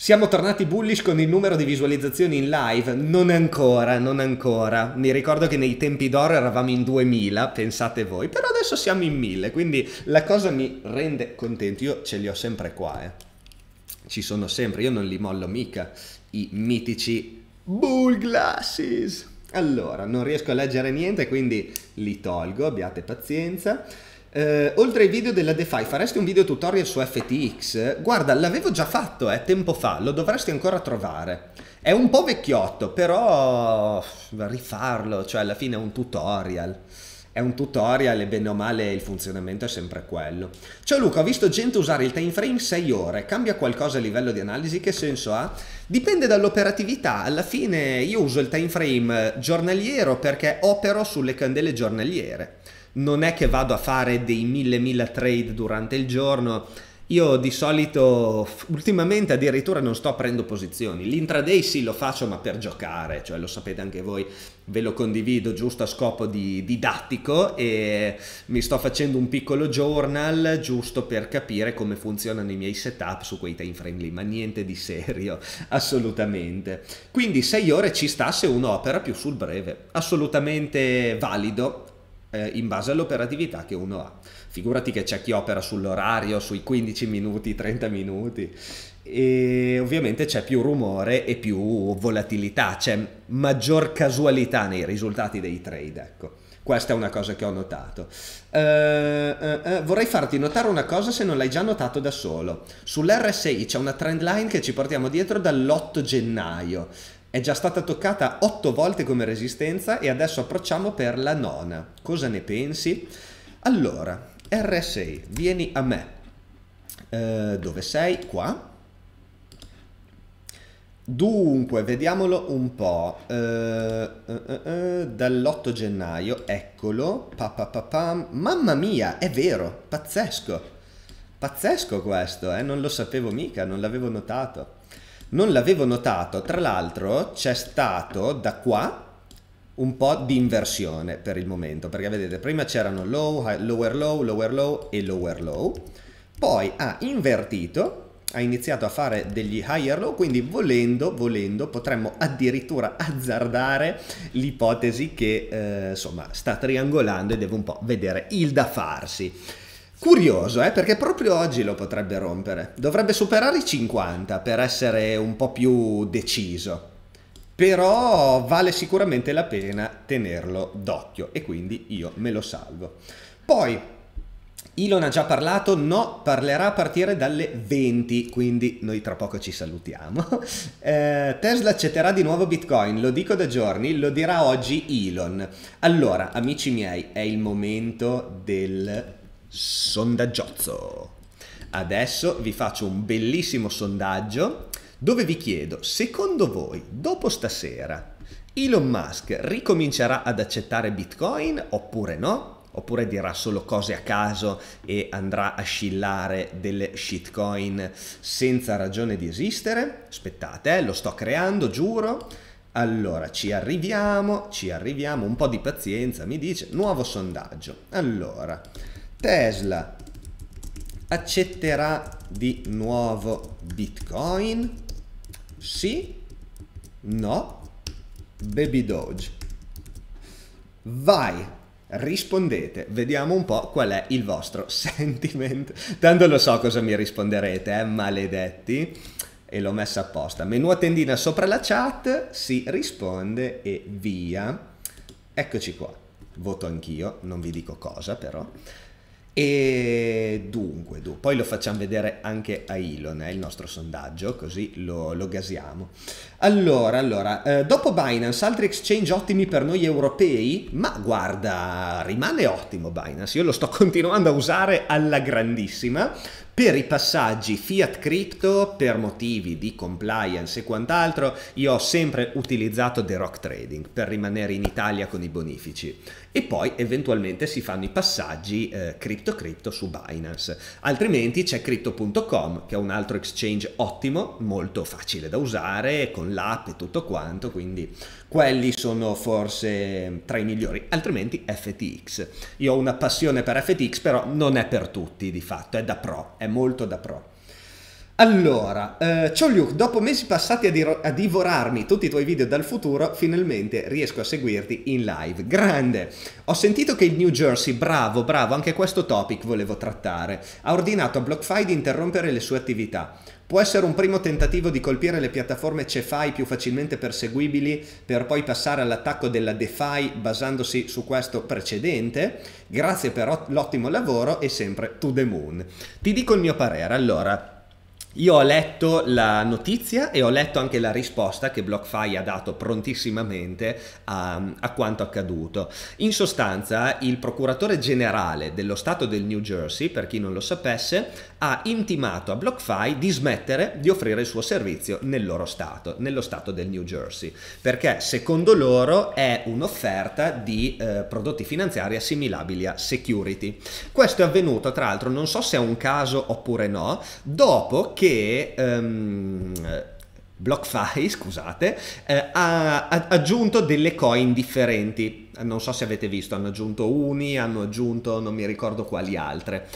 Siamo tornati bullish con il numero di visualizzazioni in live? Non ancora, non ancora. Mi ricordo che nei tempi d'oro eravamo in 2000, pensate voi, però adesso siamo in 1000, quindi la cosa mi rende contento. Io ce li ho sempre qua, eh. Ci sono sempre, io non li mollo mica, i mitici bull glasses. Allora, non riesco a leggere niente, quindi li tolgo, abbiate pazienza. Eh, oltre ai video della DeFi, faresti un video tutorial su FTX? Guarda, l'avevo già fatto eh, tempo fa, lo dovresti ancora trovare. È un po' vecchiotto, però rifarlo, cioè alla fine è un tutorial. È un tutorial e bene o male il funzionamento è sempre quello. Ciao Luca, ho visto gente usare il time frame 6 ore, cambia qualcosa a livello di analisi, che senso ha? Dipende dall'operatività, alla fine io uso il time frame eh, giornaliero perché opero sulle candele giornaliere non è che vado a fare dei mille mille trade durante il giorno. Io di solito, ultimamente addirittura non sto aprendo posizioni. L'intraday sì lo faccio ma per giocare, cioè lo sapete anche voi, ve lo condivido giusto a scopo di, didattico e mi sto facendo un piccolo journal giusto per capire come funzionano i miei setup su quei time frame lì, ma niente di serio, *laughs* assolutamente. Quindi 6 ore ci sta se uno opera più sul breve, assolutamente valido, eh, in base all'operatività che uno ha. Figurati che c'è chi opera sull'orario, sui 15 minuti, 30 minuti e ovviamente c'è più rumore e più volatilità, c'è maggior casualità nei risultati dei trade, ecco. Questa è una cosa che ho notato. Uh, uh, uh, vorrei farti notare una cosa se non l'hai già notato da solo. Sull'RSI c'è una trend line che ci portiamo dietro dall'8 gennaio è già stata toccata otto volte come resistenza e adesso approcciamo per la nona. Cosa ne pensi? Allora, RSA, vieni a me. Eh, dove sei? Qua. Dunque, vediamolo un po'. Eh, eh, eh, eh dall'8 gennaio, eccolo. Pa, pa, pa, Mamma mia, è vero, pazzesco. Pazzesco questo, eh? non lo sapevo mica, non l'avevo notato. Non l'avevo notato, tra l'altro c'è stato da qua un po' di inversione per il momento, perché vedete, prima c'erano low, high, lower low, lower low e lower low, poi ha invertito, ha iniziato a fare degli higher low, quindi volendo, volendo potremmo addirittura *laughs* azzardare l'ipotesi che eh, insomma sta triangolando e deve un po' vedere il da farsi. Curioso, eh, perché proprio oggi lo potrebbe rompere. Dovrebbe superare i 50 per essere un po' più deciso. Però vale sicuramente la pena tenerlo d'occhio e quindi io me lo salvo. Poi Elon ha già parlato, no, parlerà a partire dalle 20, quindi noi tra poco ci salutiamo. *laughs* Eh, Tesla accetterà di nuovo Bitcoin, lo dico da giorni, lo dirà oggi Elon. Allora, amici miei, è il momento del sondaggiozzo. Adesso vi faccio un bellissimo sondaggio dove vi chiedo, secondo voi, dopo stasera, Elon Musk ricomincerà ad accettare Bitcoin oppure no? Oppure dirà solo cose a caso e andrà a scillare delle shitcoin senza ragione di esistere? Aspettate, eh, lo sto creando, giuro. Allora, ci arriviamo, ci arriviamo, un po' di pazienza, mi dice, nuovo sondaggio. Allora, Tesla accetterà di nuovo Bitcoin? Sì? No? Baby Doge. Vai, rispondete, vediamo un po' qual è il vostro *laughs* sentimento. Tanto lo so cosa mi risponderete, eh, maledetti. E l'ho messa apposta. Menu a tendina sopra la chat, si risponde e via. Eccoci qua. Voto anch'io, non vi dico cosa però. E dunque, du, poi lo facciamo vedere anche a Elon, eh, il nostro sondaggio, così lo, lo gasiamo. Allora, allora, eh, dopo Binance, altri exchange ottimi per noi europei? Ma guarda, rimane ottimo Binance, io lo sto *laughs* continuando a usare alla grandissima, per i passaggi fiat crypto, per motivi di compliance e quant'altro, io ho sempre utilizzato The Rock Trading per rimanere in Italia con i bonifici. E poi eventualmente si fanno i passaggi eh, crypto crypto su Binance. Altrimenti c'è crypto.com, che è un altro exchange ottimo, molto facile da usare, con l'app e tutto quanto, quindi quelli sono forse mm, tra i migliori, altrimenti FTX. Io ho una passione per FTX, però non è per tutti di fatto, è da pro, è molto da pro. Allora, eh, ciao Luke, dopo mesi passati a, di a, divorarmi tutti i tuoi video dal futuro, finalmente riesco a seguirti in live. Grande! Ho sentito che il New Jersey, bravo, bravo, anche questo topic volevo trattare, ha ordinato a BlockFi di interrompere le sue attività. Può essere un primo tentativo di colpire le piattaforme CeFi più facilmente perseguibili per poi passare all'attacco della DeFi basandosi su questo precedente. Grazie per l'ottimo lavoro e sempre to the moon. Ti dico il mio parere, allora... Io ho letto la notizia e ho letto anche la risposta che BlockFi ha dato prontissimamente a, a, quanto accaduto. In sostanza, il procuratore generale dello Stato del New Jersey, per chi non lo sapesse, ha intimato a BlockFi di smettere di offrire il suo servizio nel loro stato, nello stato del New Jersey, perché secondo loro è un'offerta di eh, prodotti finanziari assimilabili a security. Questo è avvenuto, tra l'altro, non so se è un caso oppure no, dopo che... Ehm, BlockFi, *laughs* scusate, eh, ha aggiunto delle coin differenti non so se avete visto, hanno aggiunto Uni, hanno aggiunto non mi ricordo quali altre.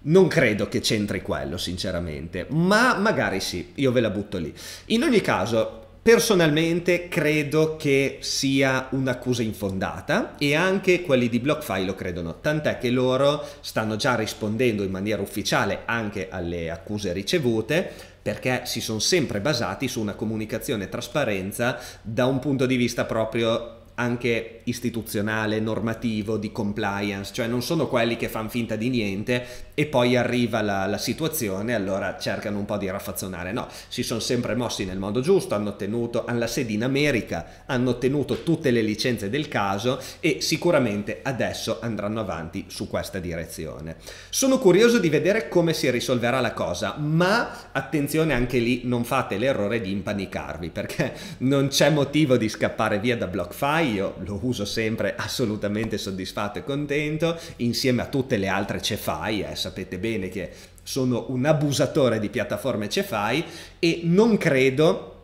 Non credo che c'entri quello, sinceramente, ma magari sì, io ve la butto lì. In ogni caso, Personalmente credo che sia un'accusa infondata e anche quelli di BlockFi lo credono, tant'è che loro stanno già rispondendo in maniera ufficiale anche alle accuse ricevute perché si sono sempre basati su una comunicazione e trasparenza da un punto di vista proprio anche istituzionale, normativo, di compliance, cioè non sono quelli che fanno finta di niente e poi arriva la, la situazione e allora cercano un po' di raffazzonare. No, si sono sempre mossi nel modo giusto, hanno ottenuto la sede in America, hanno ottenuto tutte le licenze del caso e sicuramente adesso andranno avanti su questa direzione. Sono curioso di vedere come si risolverà la cosa, ma attenzione anche lì, non fate l'errore di impanicarvi perché non c'è motivo di scappare via da BlockFi io lo uso sempre assolutamente soddisfatto e contento, insieme a tutte le altre cefai, eh, sapete bene che sono un abusatore di piattaforme cefai e non credo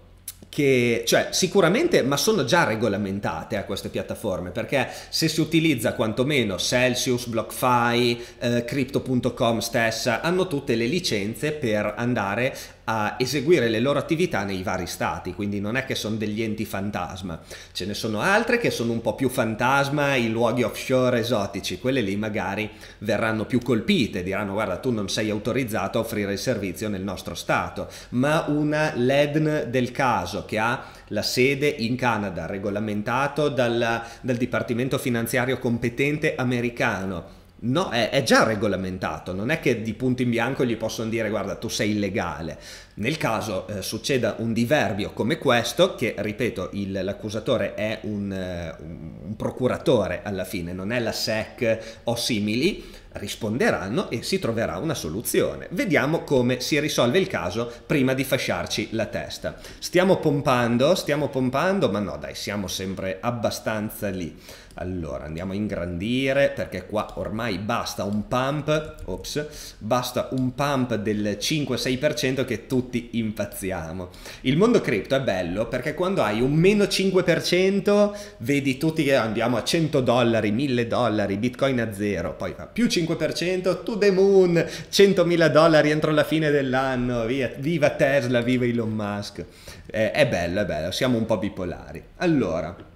che, cioè sicuramente, ma sono già regolamentate a eh, queste piattaforme, perché se si utilizza quantomeno Celsius, BlockFi, eh, Crypto.com stessa, hanno tutte le licenze per andare a eseguire le loro attività nei vari stati, quindi non è che sono degli enti fantasma, ce ne sono altre che sono un po' più fantasma, i luoghi offshore esotici, quelle lì magari verranno più colpite, diranno guarda tu non sei autorizzato a offrire il servizio nel nostro stato, ma una LEDN del caso che ha la sede in Canada, regolamentato dal, dal Dipartimento finanziario competente americano, No, è, è, già regolamentato, non è che di punto in bianco gli possono dire guarda tu sei illegale. Nel caso eh, succeda un diverbio come questo, che ripeto il, l'accusatore è un, eh, un procuratore alla fine, non è la SEC o simili, risponderanno e si troverà una soluzione. Vediamo come si risolve il caso prima di fasciarci la testa. Stiamo pompando, stiamo pompando, ma no dai, siamo sempre abbastanza lì. Allora, andiamo a ingrandire perché qua ormai basta un pump, ops, basta un pump del 5-6% che tutti impazziamo. Il mondo cripto è bello perché quando hai un meno 5% vedi tutti che andiamo a 100 dollari, 1000 dollari, bitcoin a zero, poi fa più 5%, to the moon, 100.000 dollari entro la fine dell'anno, via, viva Tesla, viva Elon Musk. Eh, è bello, è bello, siamo un po' bipolari. Allora...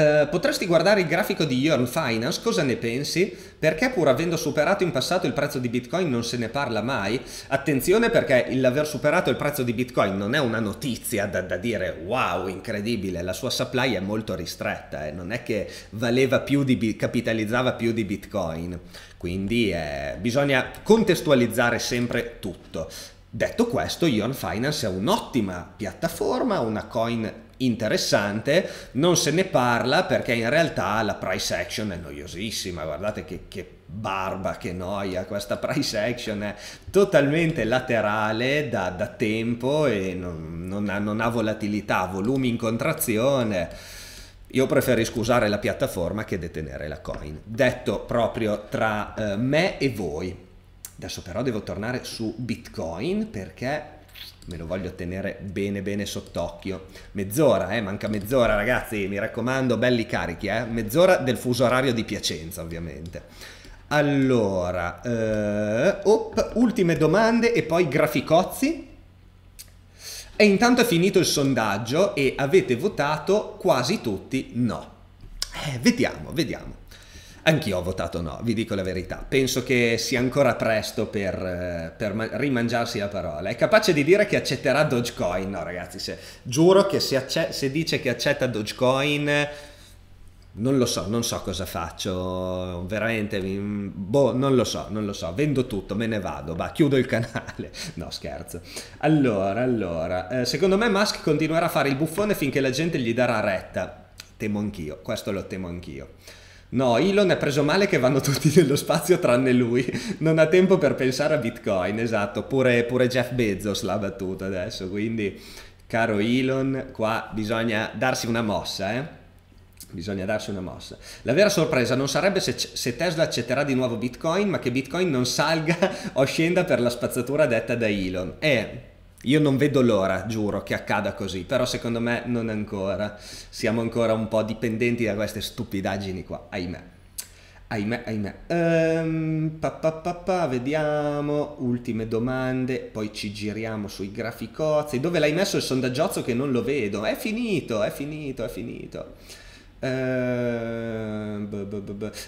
Eh, potresti guardare il grafico di Yearn Finance, cosa ne pensi? Perché pur avendo superato in passato il prezzo di Bitcoin non se ne parla mai? Attenzione perché l'aver superato il prezzo di Bitcoin non è una notizia da, da dire wow, incredibile, la sua supply è molto ristretta, eh? non è che valeva più di, capitalizzava più di Bitcoin. Quindi eh, bisogna contestualizzare sempre tutto. Detto questo, Ion Finance è un'ottima piattaforma, una coin interessante, non se ne parla perché in realtà la price action è noiosissima, guardate che, che barba, che noia, questa price action è totalmente laterale da, da tempo e non, non, ha, non ha volatilità, volumi in contrazione. Io preferisco usare la piattaforma che detenere la coin, detto proprio tra eh, me e voi. Adesso però devo tornare su Bitcoin perché me lo voglio tenere bene bene sott'occhio. Mezz'ora, eh, manca mezz'ora ragazzi, mi raccomando, belli carichi, eh? mezz'ora del fuso orario di Piacenza ovviamente. Allora, eh, op, ultime domande e poi graficozzi. E intanto è finito il sondaggio e avete votato quasi tutti no. Eh, vediamo, vediamo. Anch'io ho votato no, vi dico la verità. Penso che sia ancora presto per, eh, per rimangiarsi la parola. È capace di dire che accetterà Dogecoin. No, ragazzi, se, giuro che se, se dice che accetta Dogecoin non lo so, non so cosa faccio, veramente, boh, non lo so, non lo so, vendo tutto, me ne vado, va, chiudo il canale, *laughs* no scherzo. Allora, allora, eh, secondo me Musk continuerà a fare il buffone finché la gente gli darà retta, temo anch'io, questo lo temo anch'io. No, Elon ha preso male che vanno tutti *laughs* nello spazio tranne lui, non ha tempo per pensare a Bitcoin, esatto, pure, pure Jeff Bezos l'ha battuto adesso, quindi caro Elon, qua bisogna darsi una mossa, eh? Bisogna darsi una mossa. La vera sorpresa non sarebbe se, se, Tesla accetterà di nuovo Bitcoin, ma che Bitcoin non salga *laughs* o scenda per la spazzatura detta da Elon. Eh, io non vedo l'ora, giuro, che accada così, però secondo me non ancora. Siamo ancora un po' dipendenti da queste stupidaggini qua, ahimè. Ahimè, ahimè. Ehm, pa, pa, pa, pa, vediamo, ultime domande, poi ci giriamo sui graficozzi. Dove l'hai messo il sondaggiozzo che non lo vedo? È finito, è finito, è finito. Ehm,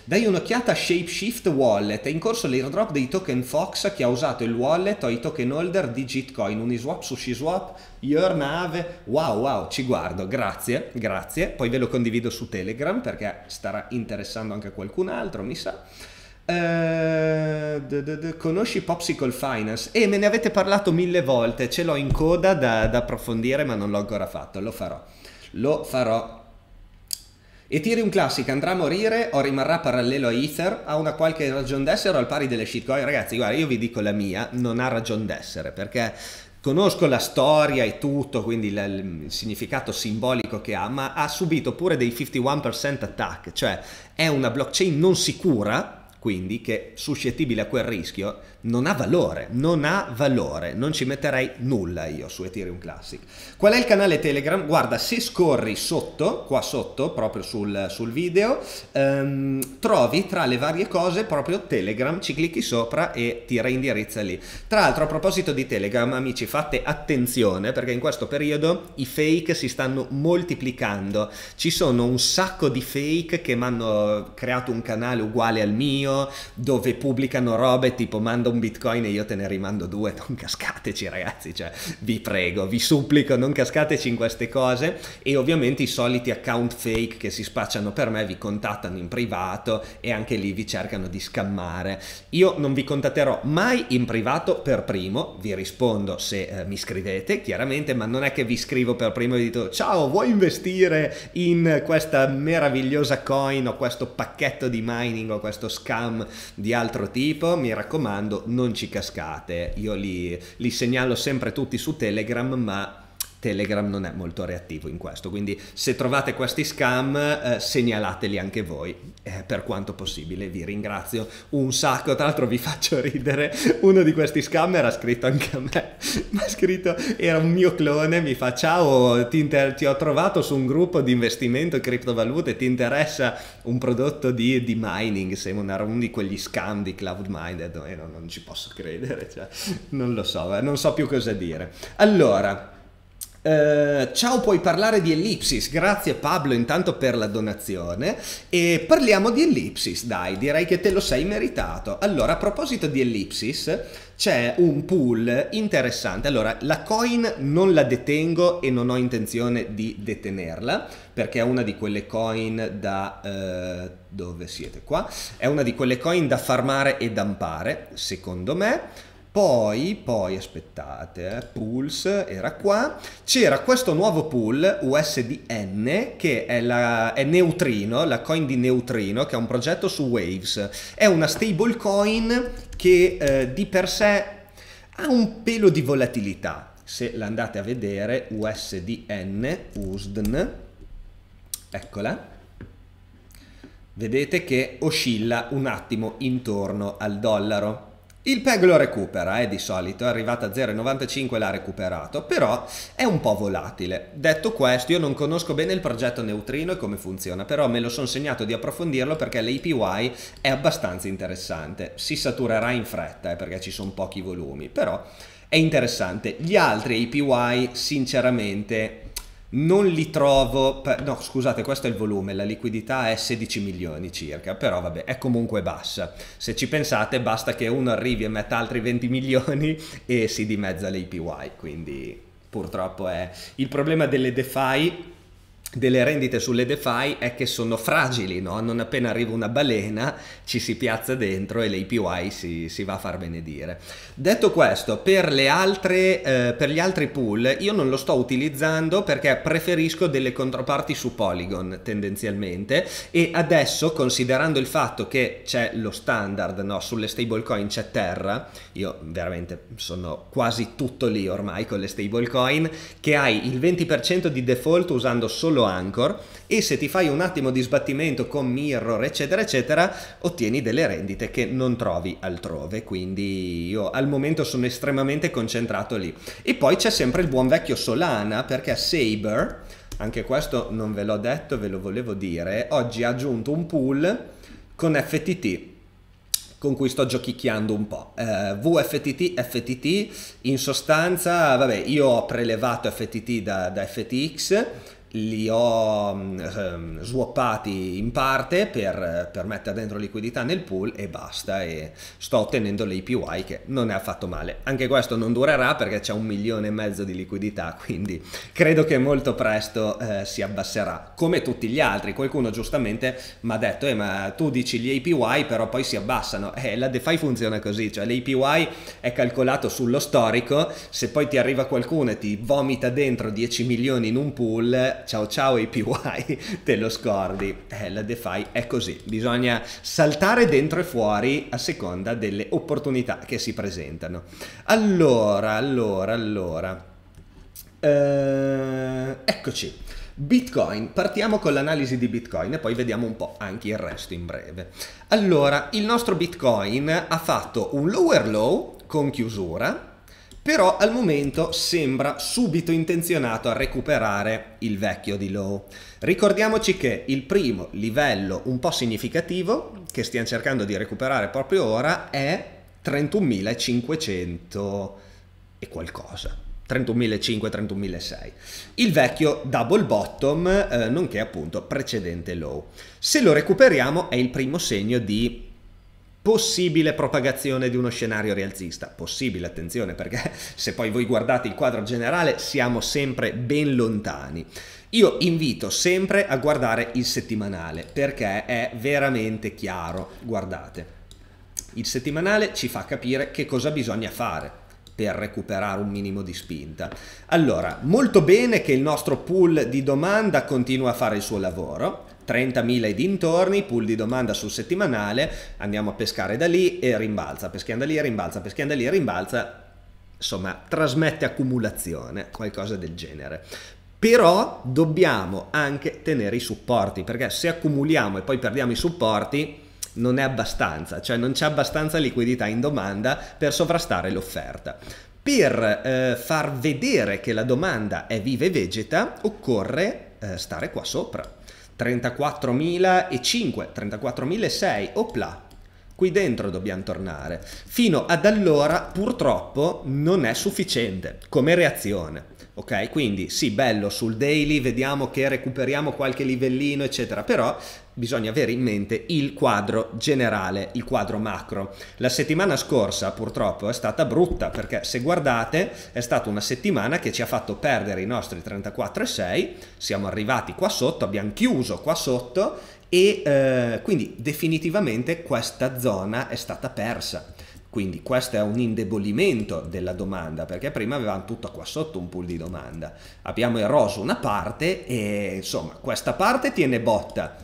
Dai un'occhiata a Shapeshift Wallet. È in corso l'airdrop dei token Fox che ha usato il wallet o i token holder di Gitcoin, Uniswap, SushiSwap, YourNave. Wow, wow, ci guardo. Grazie, grazie. Poi ve lo condivido su Telegram perché starà interessando anche a qualcun altro, mi sa. Uh, d, d, conosci Popsicle Finance? E eh, me ne avete parlato mille volte, ce l'ho in coda da, da approfondire ma non l'ho ancora fatto, lo farò. Lo farò Ethereum Classic andrà a morire o rimarrà parallelo a Ether? Ha una qualche ragion d'essere al pari delle shitcoin? Ragazzi, guarda, io vi dico la mia, non ha ragion d'essere perché conosco la storia e tutto, quindi il, significato simbolico che ha, ma ha subito pure dei 51% attack, cioè è una blockchain non sicura, quindi che è suscettibile a quel rischio non ha valore, non ha valore, non ci metterei nulla io su Ethereum Classic. Qual è il canale Telegram? Guarda, se scorri sotto, qua sotto, proprio sul, sul video, ehm, trovi tra le varie cose proprio Telegram, ci clicchi sopra e ti reindirizza lì. Tra l'altro a proposito di Telegram, amici, fate attenzione perché in questo periodo i fake si stanno moltiplicando, ci sono un sacco di fake che mi hanno creato un canale uguale al mio, dove pubblicano robe tipo mando un bitcoin e io te ne rimando due, non cascateci ragazzi, cioè vi prego, vi supplico, non cascateci in queste cose e ovviamente i soliti account fake che si spacciano per me vi contattano in privato e anche lì vi cercano di scammare. Io non vi contatterò mai in privato per primo, vi rispondo se eh, mi scrivete chiaramente, ma non è che vi scrivo per primo e vi dico ciao, vuoi investire in questa meravigliosa coin o questo pacchetto di mining o questo scam di altro tipo? Mi raccomando, non ci cascate, io li, li segnalo sempre tutti su Telegram, ma Telegram non è molto reattivo in questo, quindi se trovate questi scam eh, segnalateli anche voi eh, per quanto possibile, vi ringrazio un sacco, tra l'altro vi faccio ridere, uno di questi scam era scritto anche a me, *laughs* ma scritto era un mio clone, mi fa ciao, ti, ti, ho trovato su un gruppo di investimento in criptovalute, ti interessa un prodotto di, di mining, Semon era uno di quegli scam di Cloud Minded, eh, no, non, ci posso credere, cioè, non lo so, eh, non so più cosa dire. Allora, Uh, ciao, puoi parlare di Ellipsis. Grazie Pablo intanto per la donazione. E parliamo di Ellipsis, dai, direi che te lo sei meritato. Allora, a proposito di Ellipsis, c'è un pool interessante. Allora, la coin non la detengo e non ho intenzione di detenerla, perché è una di quelle coin da... Eh, dove siete qua? È una di quelle coin da farmare e dampare, secondo me. Poi, poi aspettate, eh, pools era qua, c'era questo nuovo pool USDN che è, la, è Neutrino, la coin di Neutrino che è un progetto su Waves, è una stablecoin che eh, di per sé ha un pelo di volatilità, se l'andate a vedere USDN, USDN, eccola, vedete che oscilla un attimo intorno al dollaro il PEG lo recupera, eh, di solito, è arrivata a 0,95 l'ha recuperato, però è un po' volatile. Detto questo, io non conosco bene il progetto Neutrino e come funziona, però me lo sono segnato di approfondirlo perché l'APY è abbastanza interessante. Si saturerà in fretta, eh, perché ci sono pochi volumi, però è interessante. Gli altri APY, sinceramente non li trovo, no scusate questo è il volume, la liquidità è 16 milioni circa, però vabbè è comunque bassa, se ci pensate basta che uno arrivi e metta altri 20 milioni e si dimezza l'APY, quindi purtroppo è il problema delle DeFi delle rendite sulle DeFi è che sono fragili, no? non appena arriva una balena ci si piazza dentro e l'APY si, si va a far benedire. Detto questo, per, altre, eh, per, gli altri pool io non lo sto utilizzando perché preferisco delle controparti su Polygon tendenzialmente e adesso considerando il fatto che c'è lo standard, no? sulle stablecoin c'è Terra, io veramente sono quasi tutto lì ormai con le stablecoin, che hai il 20% di default usando solo Anchor e se ti fai un attimo di sbattimento con Mirror eccetera eccetera ottieni delle rendite che non trovi altrove, quindi io almeno momento sono estremamente concentrato lì. E poi c'è sempre il buon vecchio Solana perché Saber, anche questo non ve l'ho detto, ve lo volevo dire, oggi ha aggiunto un pool con FTT con cui sto giochicchiando un po'. Eh, VFTT, FTT, in sostanza, vabbè, io ho prelevato FTT da, da FTX li ho um, swappati in parte per, per, mettere dentro liquidità nel pool e basta e sto ottenendo l'APY che non è affatto male anche questo non durerà perché c'è un milione e mezzo di liquidità *laughs* quindi credo che molto presto eh, si abbasserà come tutti gli altri qualcuno giustamente mi ha detto eh, ma tu dici gli APY però poi si abbassano eh, la DeFi funziona così cioè l'APY è calcolato sullo storico se poi ti arriva qualcuno e ti vomita dentro 10 milioni in un pool ciao ciao APY, *laughs* te lo scordi. Eh, la DeFi è così, bisogna saltare dentro e fuori a seconda delle opportunità che si presentano. Allora, allora, allora. Eh, eccoci. Bitcoin, partiamo con l'analisi di Bitcoin e poi vediamo un po' anche il resto in breve. Allora, il nostro Bitcoin ha fatto un lower low con chiusura però al momento sembra subito intenzionato a recuperare il vecchio di Low. Ricordiamoci che il primo livello un po' significativo che stiamo cercando di recuperare proprio ora è 31.500 e qualcosa. 31.500-31.600. Il vecchio double bottom, eh, nonché appunto precedente low. Se lo recuperiamo è il primo segno di possibile propagazione di uno scenario rialzista. Possibile, attenzione, perché *laughs* se poi voi guardate il quadro generale siamo sempre ben lontani. Io invito sempre a guardare il settimanale perché è veramente chiaro. Guardate, il settimanale ci fa capire che cosa bisogna fare per recuperare un minimo di spinta. Allora, molto bene che il nostro pool di domanda continua a fare il suo lavoro 30.000 e dintorni, pool di domanda sul settimanale, andiamo a pescare da lì e rimbalza, peschiamo da lì, rimbalza, peschiamo da lì, rimbalza, insomma trasmette accumulazione, qualcosa del genere. Però dobbiamo anche tenere i supporti, perché se accumuliamo e poi perdiamo i supporti, non è abbastanza, cioè non c'è abbastanza liquidità in domanda per sovrastare l'offerta. Per eh, far vedere che la domanda è viva e vegeta occorre eh, stare qua sopra, 34.005, 34.006, opla. Qui dentro dobbiamo tornare. Fino ad allora purtroppo non è sufficiente come reazione. Ok, quindi sì, bello, sul daily vediamo che recuperiamo qualche livellino, eccetera, però bisogna avere in mente il quadro generale, il quadro macro. La settimana scorsa purtroppo è stata brutta perché se guardate è stata una settimana che ci ha fatto perdere i nostri 34,6, siamo arrivati qua sotto, abbiamo chiuso qua sotto e eh, quindi definitivamente questa zona è stata persa quindi questo è un indebolimento della domanda, perché prima avevamo tutto qua sotto un pool di domanda. Abbiamo eroso una parte e insomma questa parte tiene botta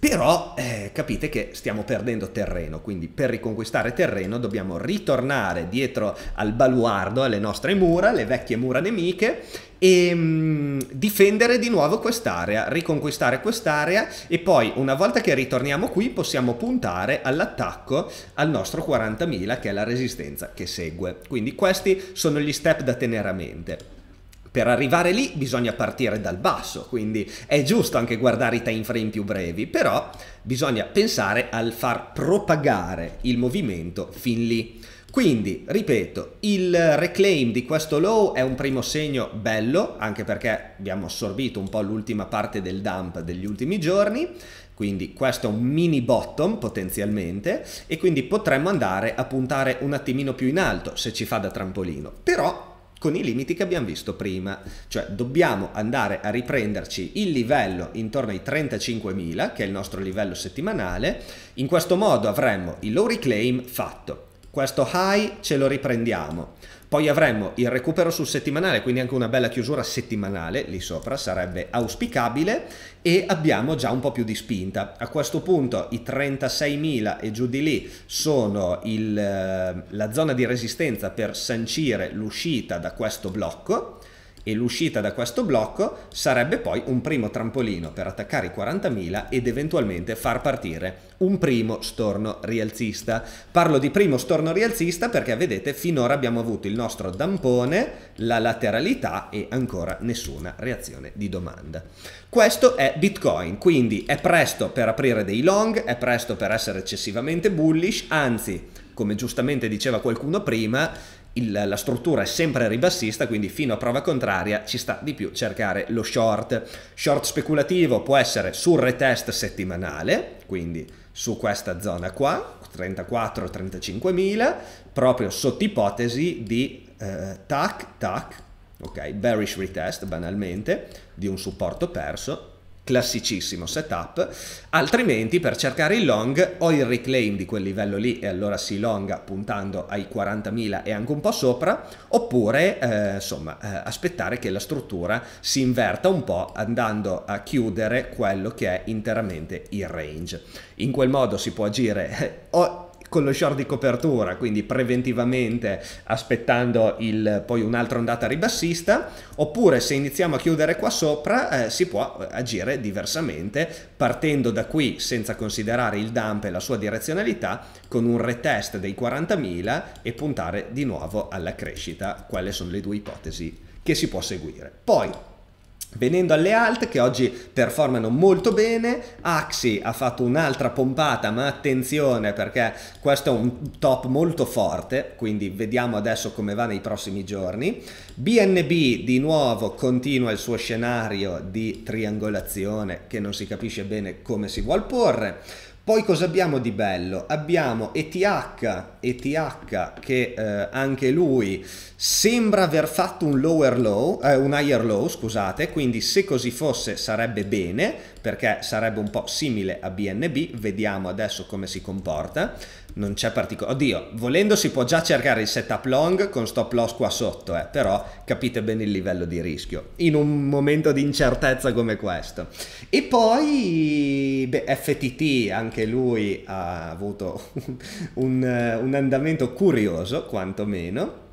però eh, capite che stiamo perdendo terreno, quindi per riconquistare terreno dobbiamo ritornare dietro al baluardo, alle nostre mura, le vecchie mura nemiche e mh, mm, difendere di nuovo quest'area, riconquistare quest'area e poi una volta che ritorniamo qui possiamo puntare all'attacco al nostro 40.000 che è la resistenza che segue. Quindi questi sono gli step da tenere a mente. Per arrivare lì bisogna partire dal basso, quindi è giusto anche guardare i time frame più brevi, però bisogna pensare al far propagare il movimento fin lì. Quindi, ripeto, il reclaim di questo low è un primo segno bello, anche perché abbiamo assorbito un po' l'ultima parte del dump degli ultimi giorni, quindi questo è un mini bottom potenzialmente e quindi potremmo andare a puntare un attimino più in alto se ci fa da trampolino. Però con i limiti che abbiamo visto prima, cioè dobbiamo andare a riprenderci il livello intorno ai 35.000 che è il nostro livello settimanale, in questo modo avremmo il low reclaim fatto, questo high ce lo riprendiamo, poi avremmo il recupero sul settimanale, quindi anche una bella chiusura settimanale lì sopra sarebbe auspicabile e abbiamo già un po' più di spinta. A questo punto i 36.000 e giù di lì sono il, eh, la zona di resistenza per sancire l'uscita da questo blocco e l'uscita da questo blocco sarebbe poi un primo trampolino per attaccare i 40.000 ed eventualmente far partire un primo storno rialzista. Parlo di primo storno rialzista perché vedete finora abbiamo avuto il nostro dampone, la lateralità e ancora nessuna reazione di domanda. Questo è Bitcoin, quindi è presto per aprire dei long, è presto per essere eccessivamente bullish, anzi, come giustamente diceva qualcuno prima, il, la struttura è sempre ribassista, quindi fino a prova contraria ci sta di più cercare lo short. Short speculativo può essere sul retest settimanale, quindi su questa zona qua, 34-35 mila, proprio sotto ipotesi di eh, tac, tac, ok, bearish retest banalmente, di un supporto perso classicissimo setup, altrimenti per cercare il long o il reclaim di quel livello lì e allora si longa puntando ai 40.000 e anche un po' sopra, oppure eh, insomma eh, aspettare che la struttura si inverta un po' andando a chiudere quello che è interamente il range. In quel modo si può agire eh, o con lo short di copertura, quindi preventivamente aspettando il, poi un'altra ondata ribassista, oppure se iniziamo a chiudere qua sopra eh, si può eh, agire diversamente partendo da qui senza considerare il dump e la sua direzionalità con un retest dei 40.000 e puntare di nuovo alla crescita. Quelle sono le due ipotesi che si può seguire. Poi Venendo alle alt che oggi performano molto bene, Axi ha fatto un'altra pompata, ma attenzione perché questo è un top molto forte, quindi vediamo adesso come va nei prossimi giorni. BNB di nuovo continua il suo scenario di triangolazione che non si capisce bene come si vuol porre. Poi cosa abbiamo di bello? Abbiamo ETH, ETH che eh, anche lui sembra aver fatto un lower low, eh, un higher low, scusate, quindi se così fosse sarebbe bene perché sarebbe un po' simile a BNB, vediamo adesso come si comporta non c'è particolare. Oddio, volendo si può già cercare il setup long con stop loss qua sotto, eh, però capite bene il livello di rischio in un momento di incertezza come questo. E poi beh, FTT, anche lui ha avuto *laughs* un, un andamento curioso, quantomeno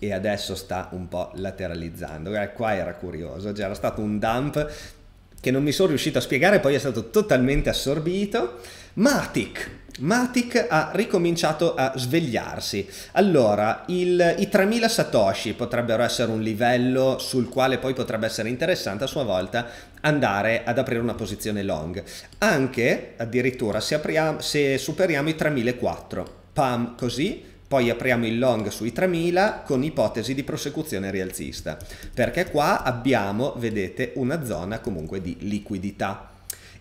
e adesso sta un po' lateralizzando. Eh, qua era curioso, c'era stato un dump che non mi sono riuscito a spiegare, poi è stato totalmente assorbito. Matic. Matic ha ricominciato a svegliarsi. Allora, il, i 3000 Satoshi potrebbero essere un livello sul quale poi potrebbe essere interessante a sua volta andare ad aprire una posizione long. Anche addirittura se, apriamo, se superiamo i 3004. Pam così poi apriamo il long sui 3000 con ipotesi di prosecuzione rialzista, perché qua abbiamo, vedete, una zona comunque di liquidità.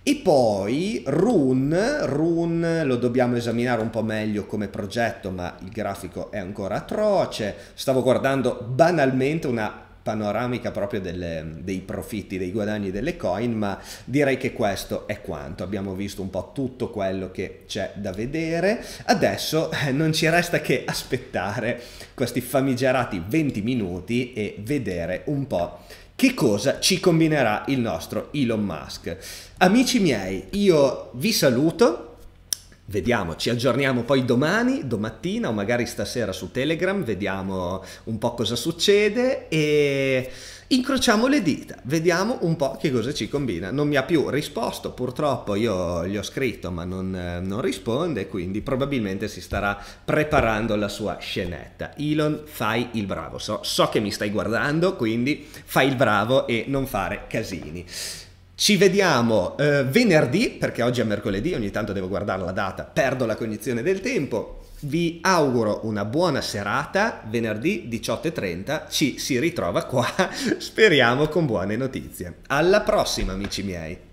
E poi Rune, Rune lo dobbiamo esaminare un po' meglio come progetto, ma il grafico è ancora atroce. Stavo guardando banalmente una panoramica proprio delle, dei profitti, dei guadagni delle coin, ma direi che questo è quanto. Abbiamo visto un po' tutto quello che c'è da vedere. Adesso eh, non ci resta che aspettare questi famigerati 20 minuti e vedere un po' che cosa ci combinerà il nostro Elon Musk. Amici miei, io vi saluto Vediamo, ci aggiorniamo poi domani, domattina o magari stasera su Telegram, vediamo un po' cosa succede e incrociamo le dita, vediamo un po' che cosa ci combina. Non mi ha più risposto, purtroppo io gli ho scritto ma non, non risponde, quindi probabilmente si starà preparando la sua scenetta. Elon, fai il bravo, so, so che mi stai guardando, quindi fai il bravo e non fare casini. Ci vediamo eh, venerdì, perché oggi è mercoledì, ogni tanto devo guardare la data, perdo la cognizione del tempo. Vi auguro una buona serata, venerdì 18.30 ci si ritrova qua, *laughs* speriamo con buone notizie. Alla prossima amici miei!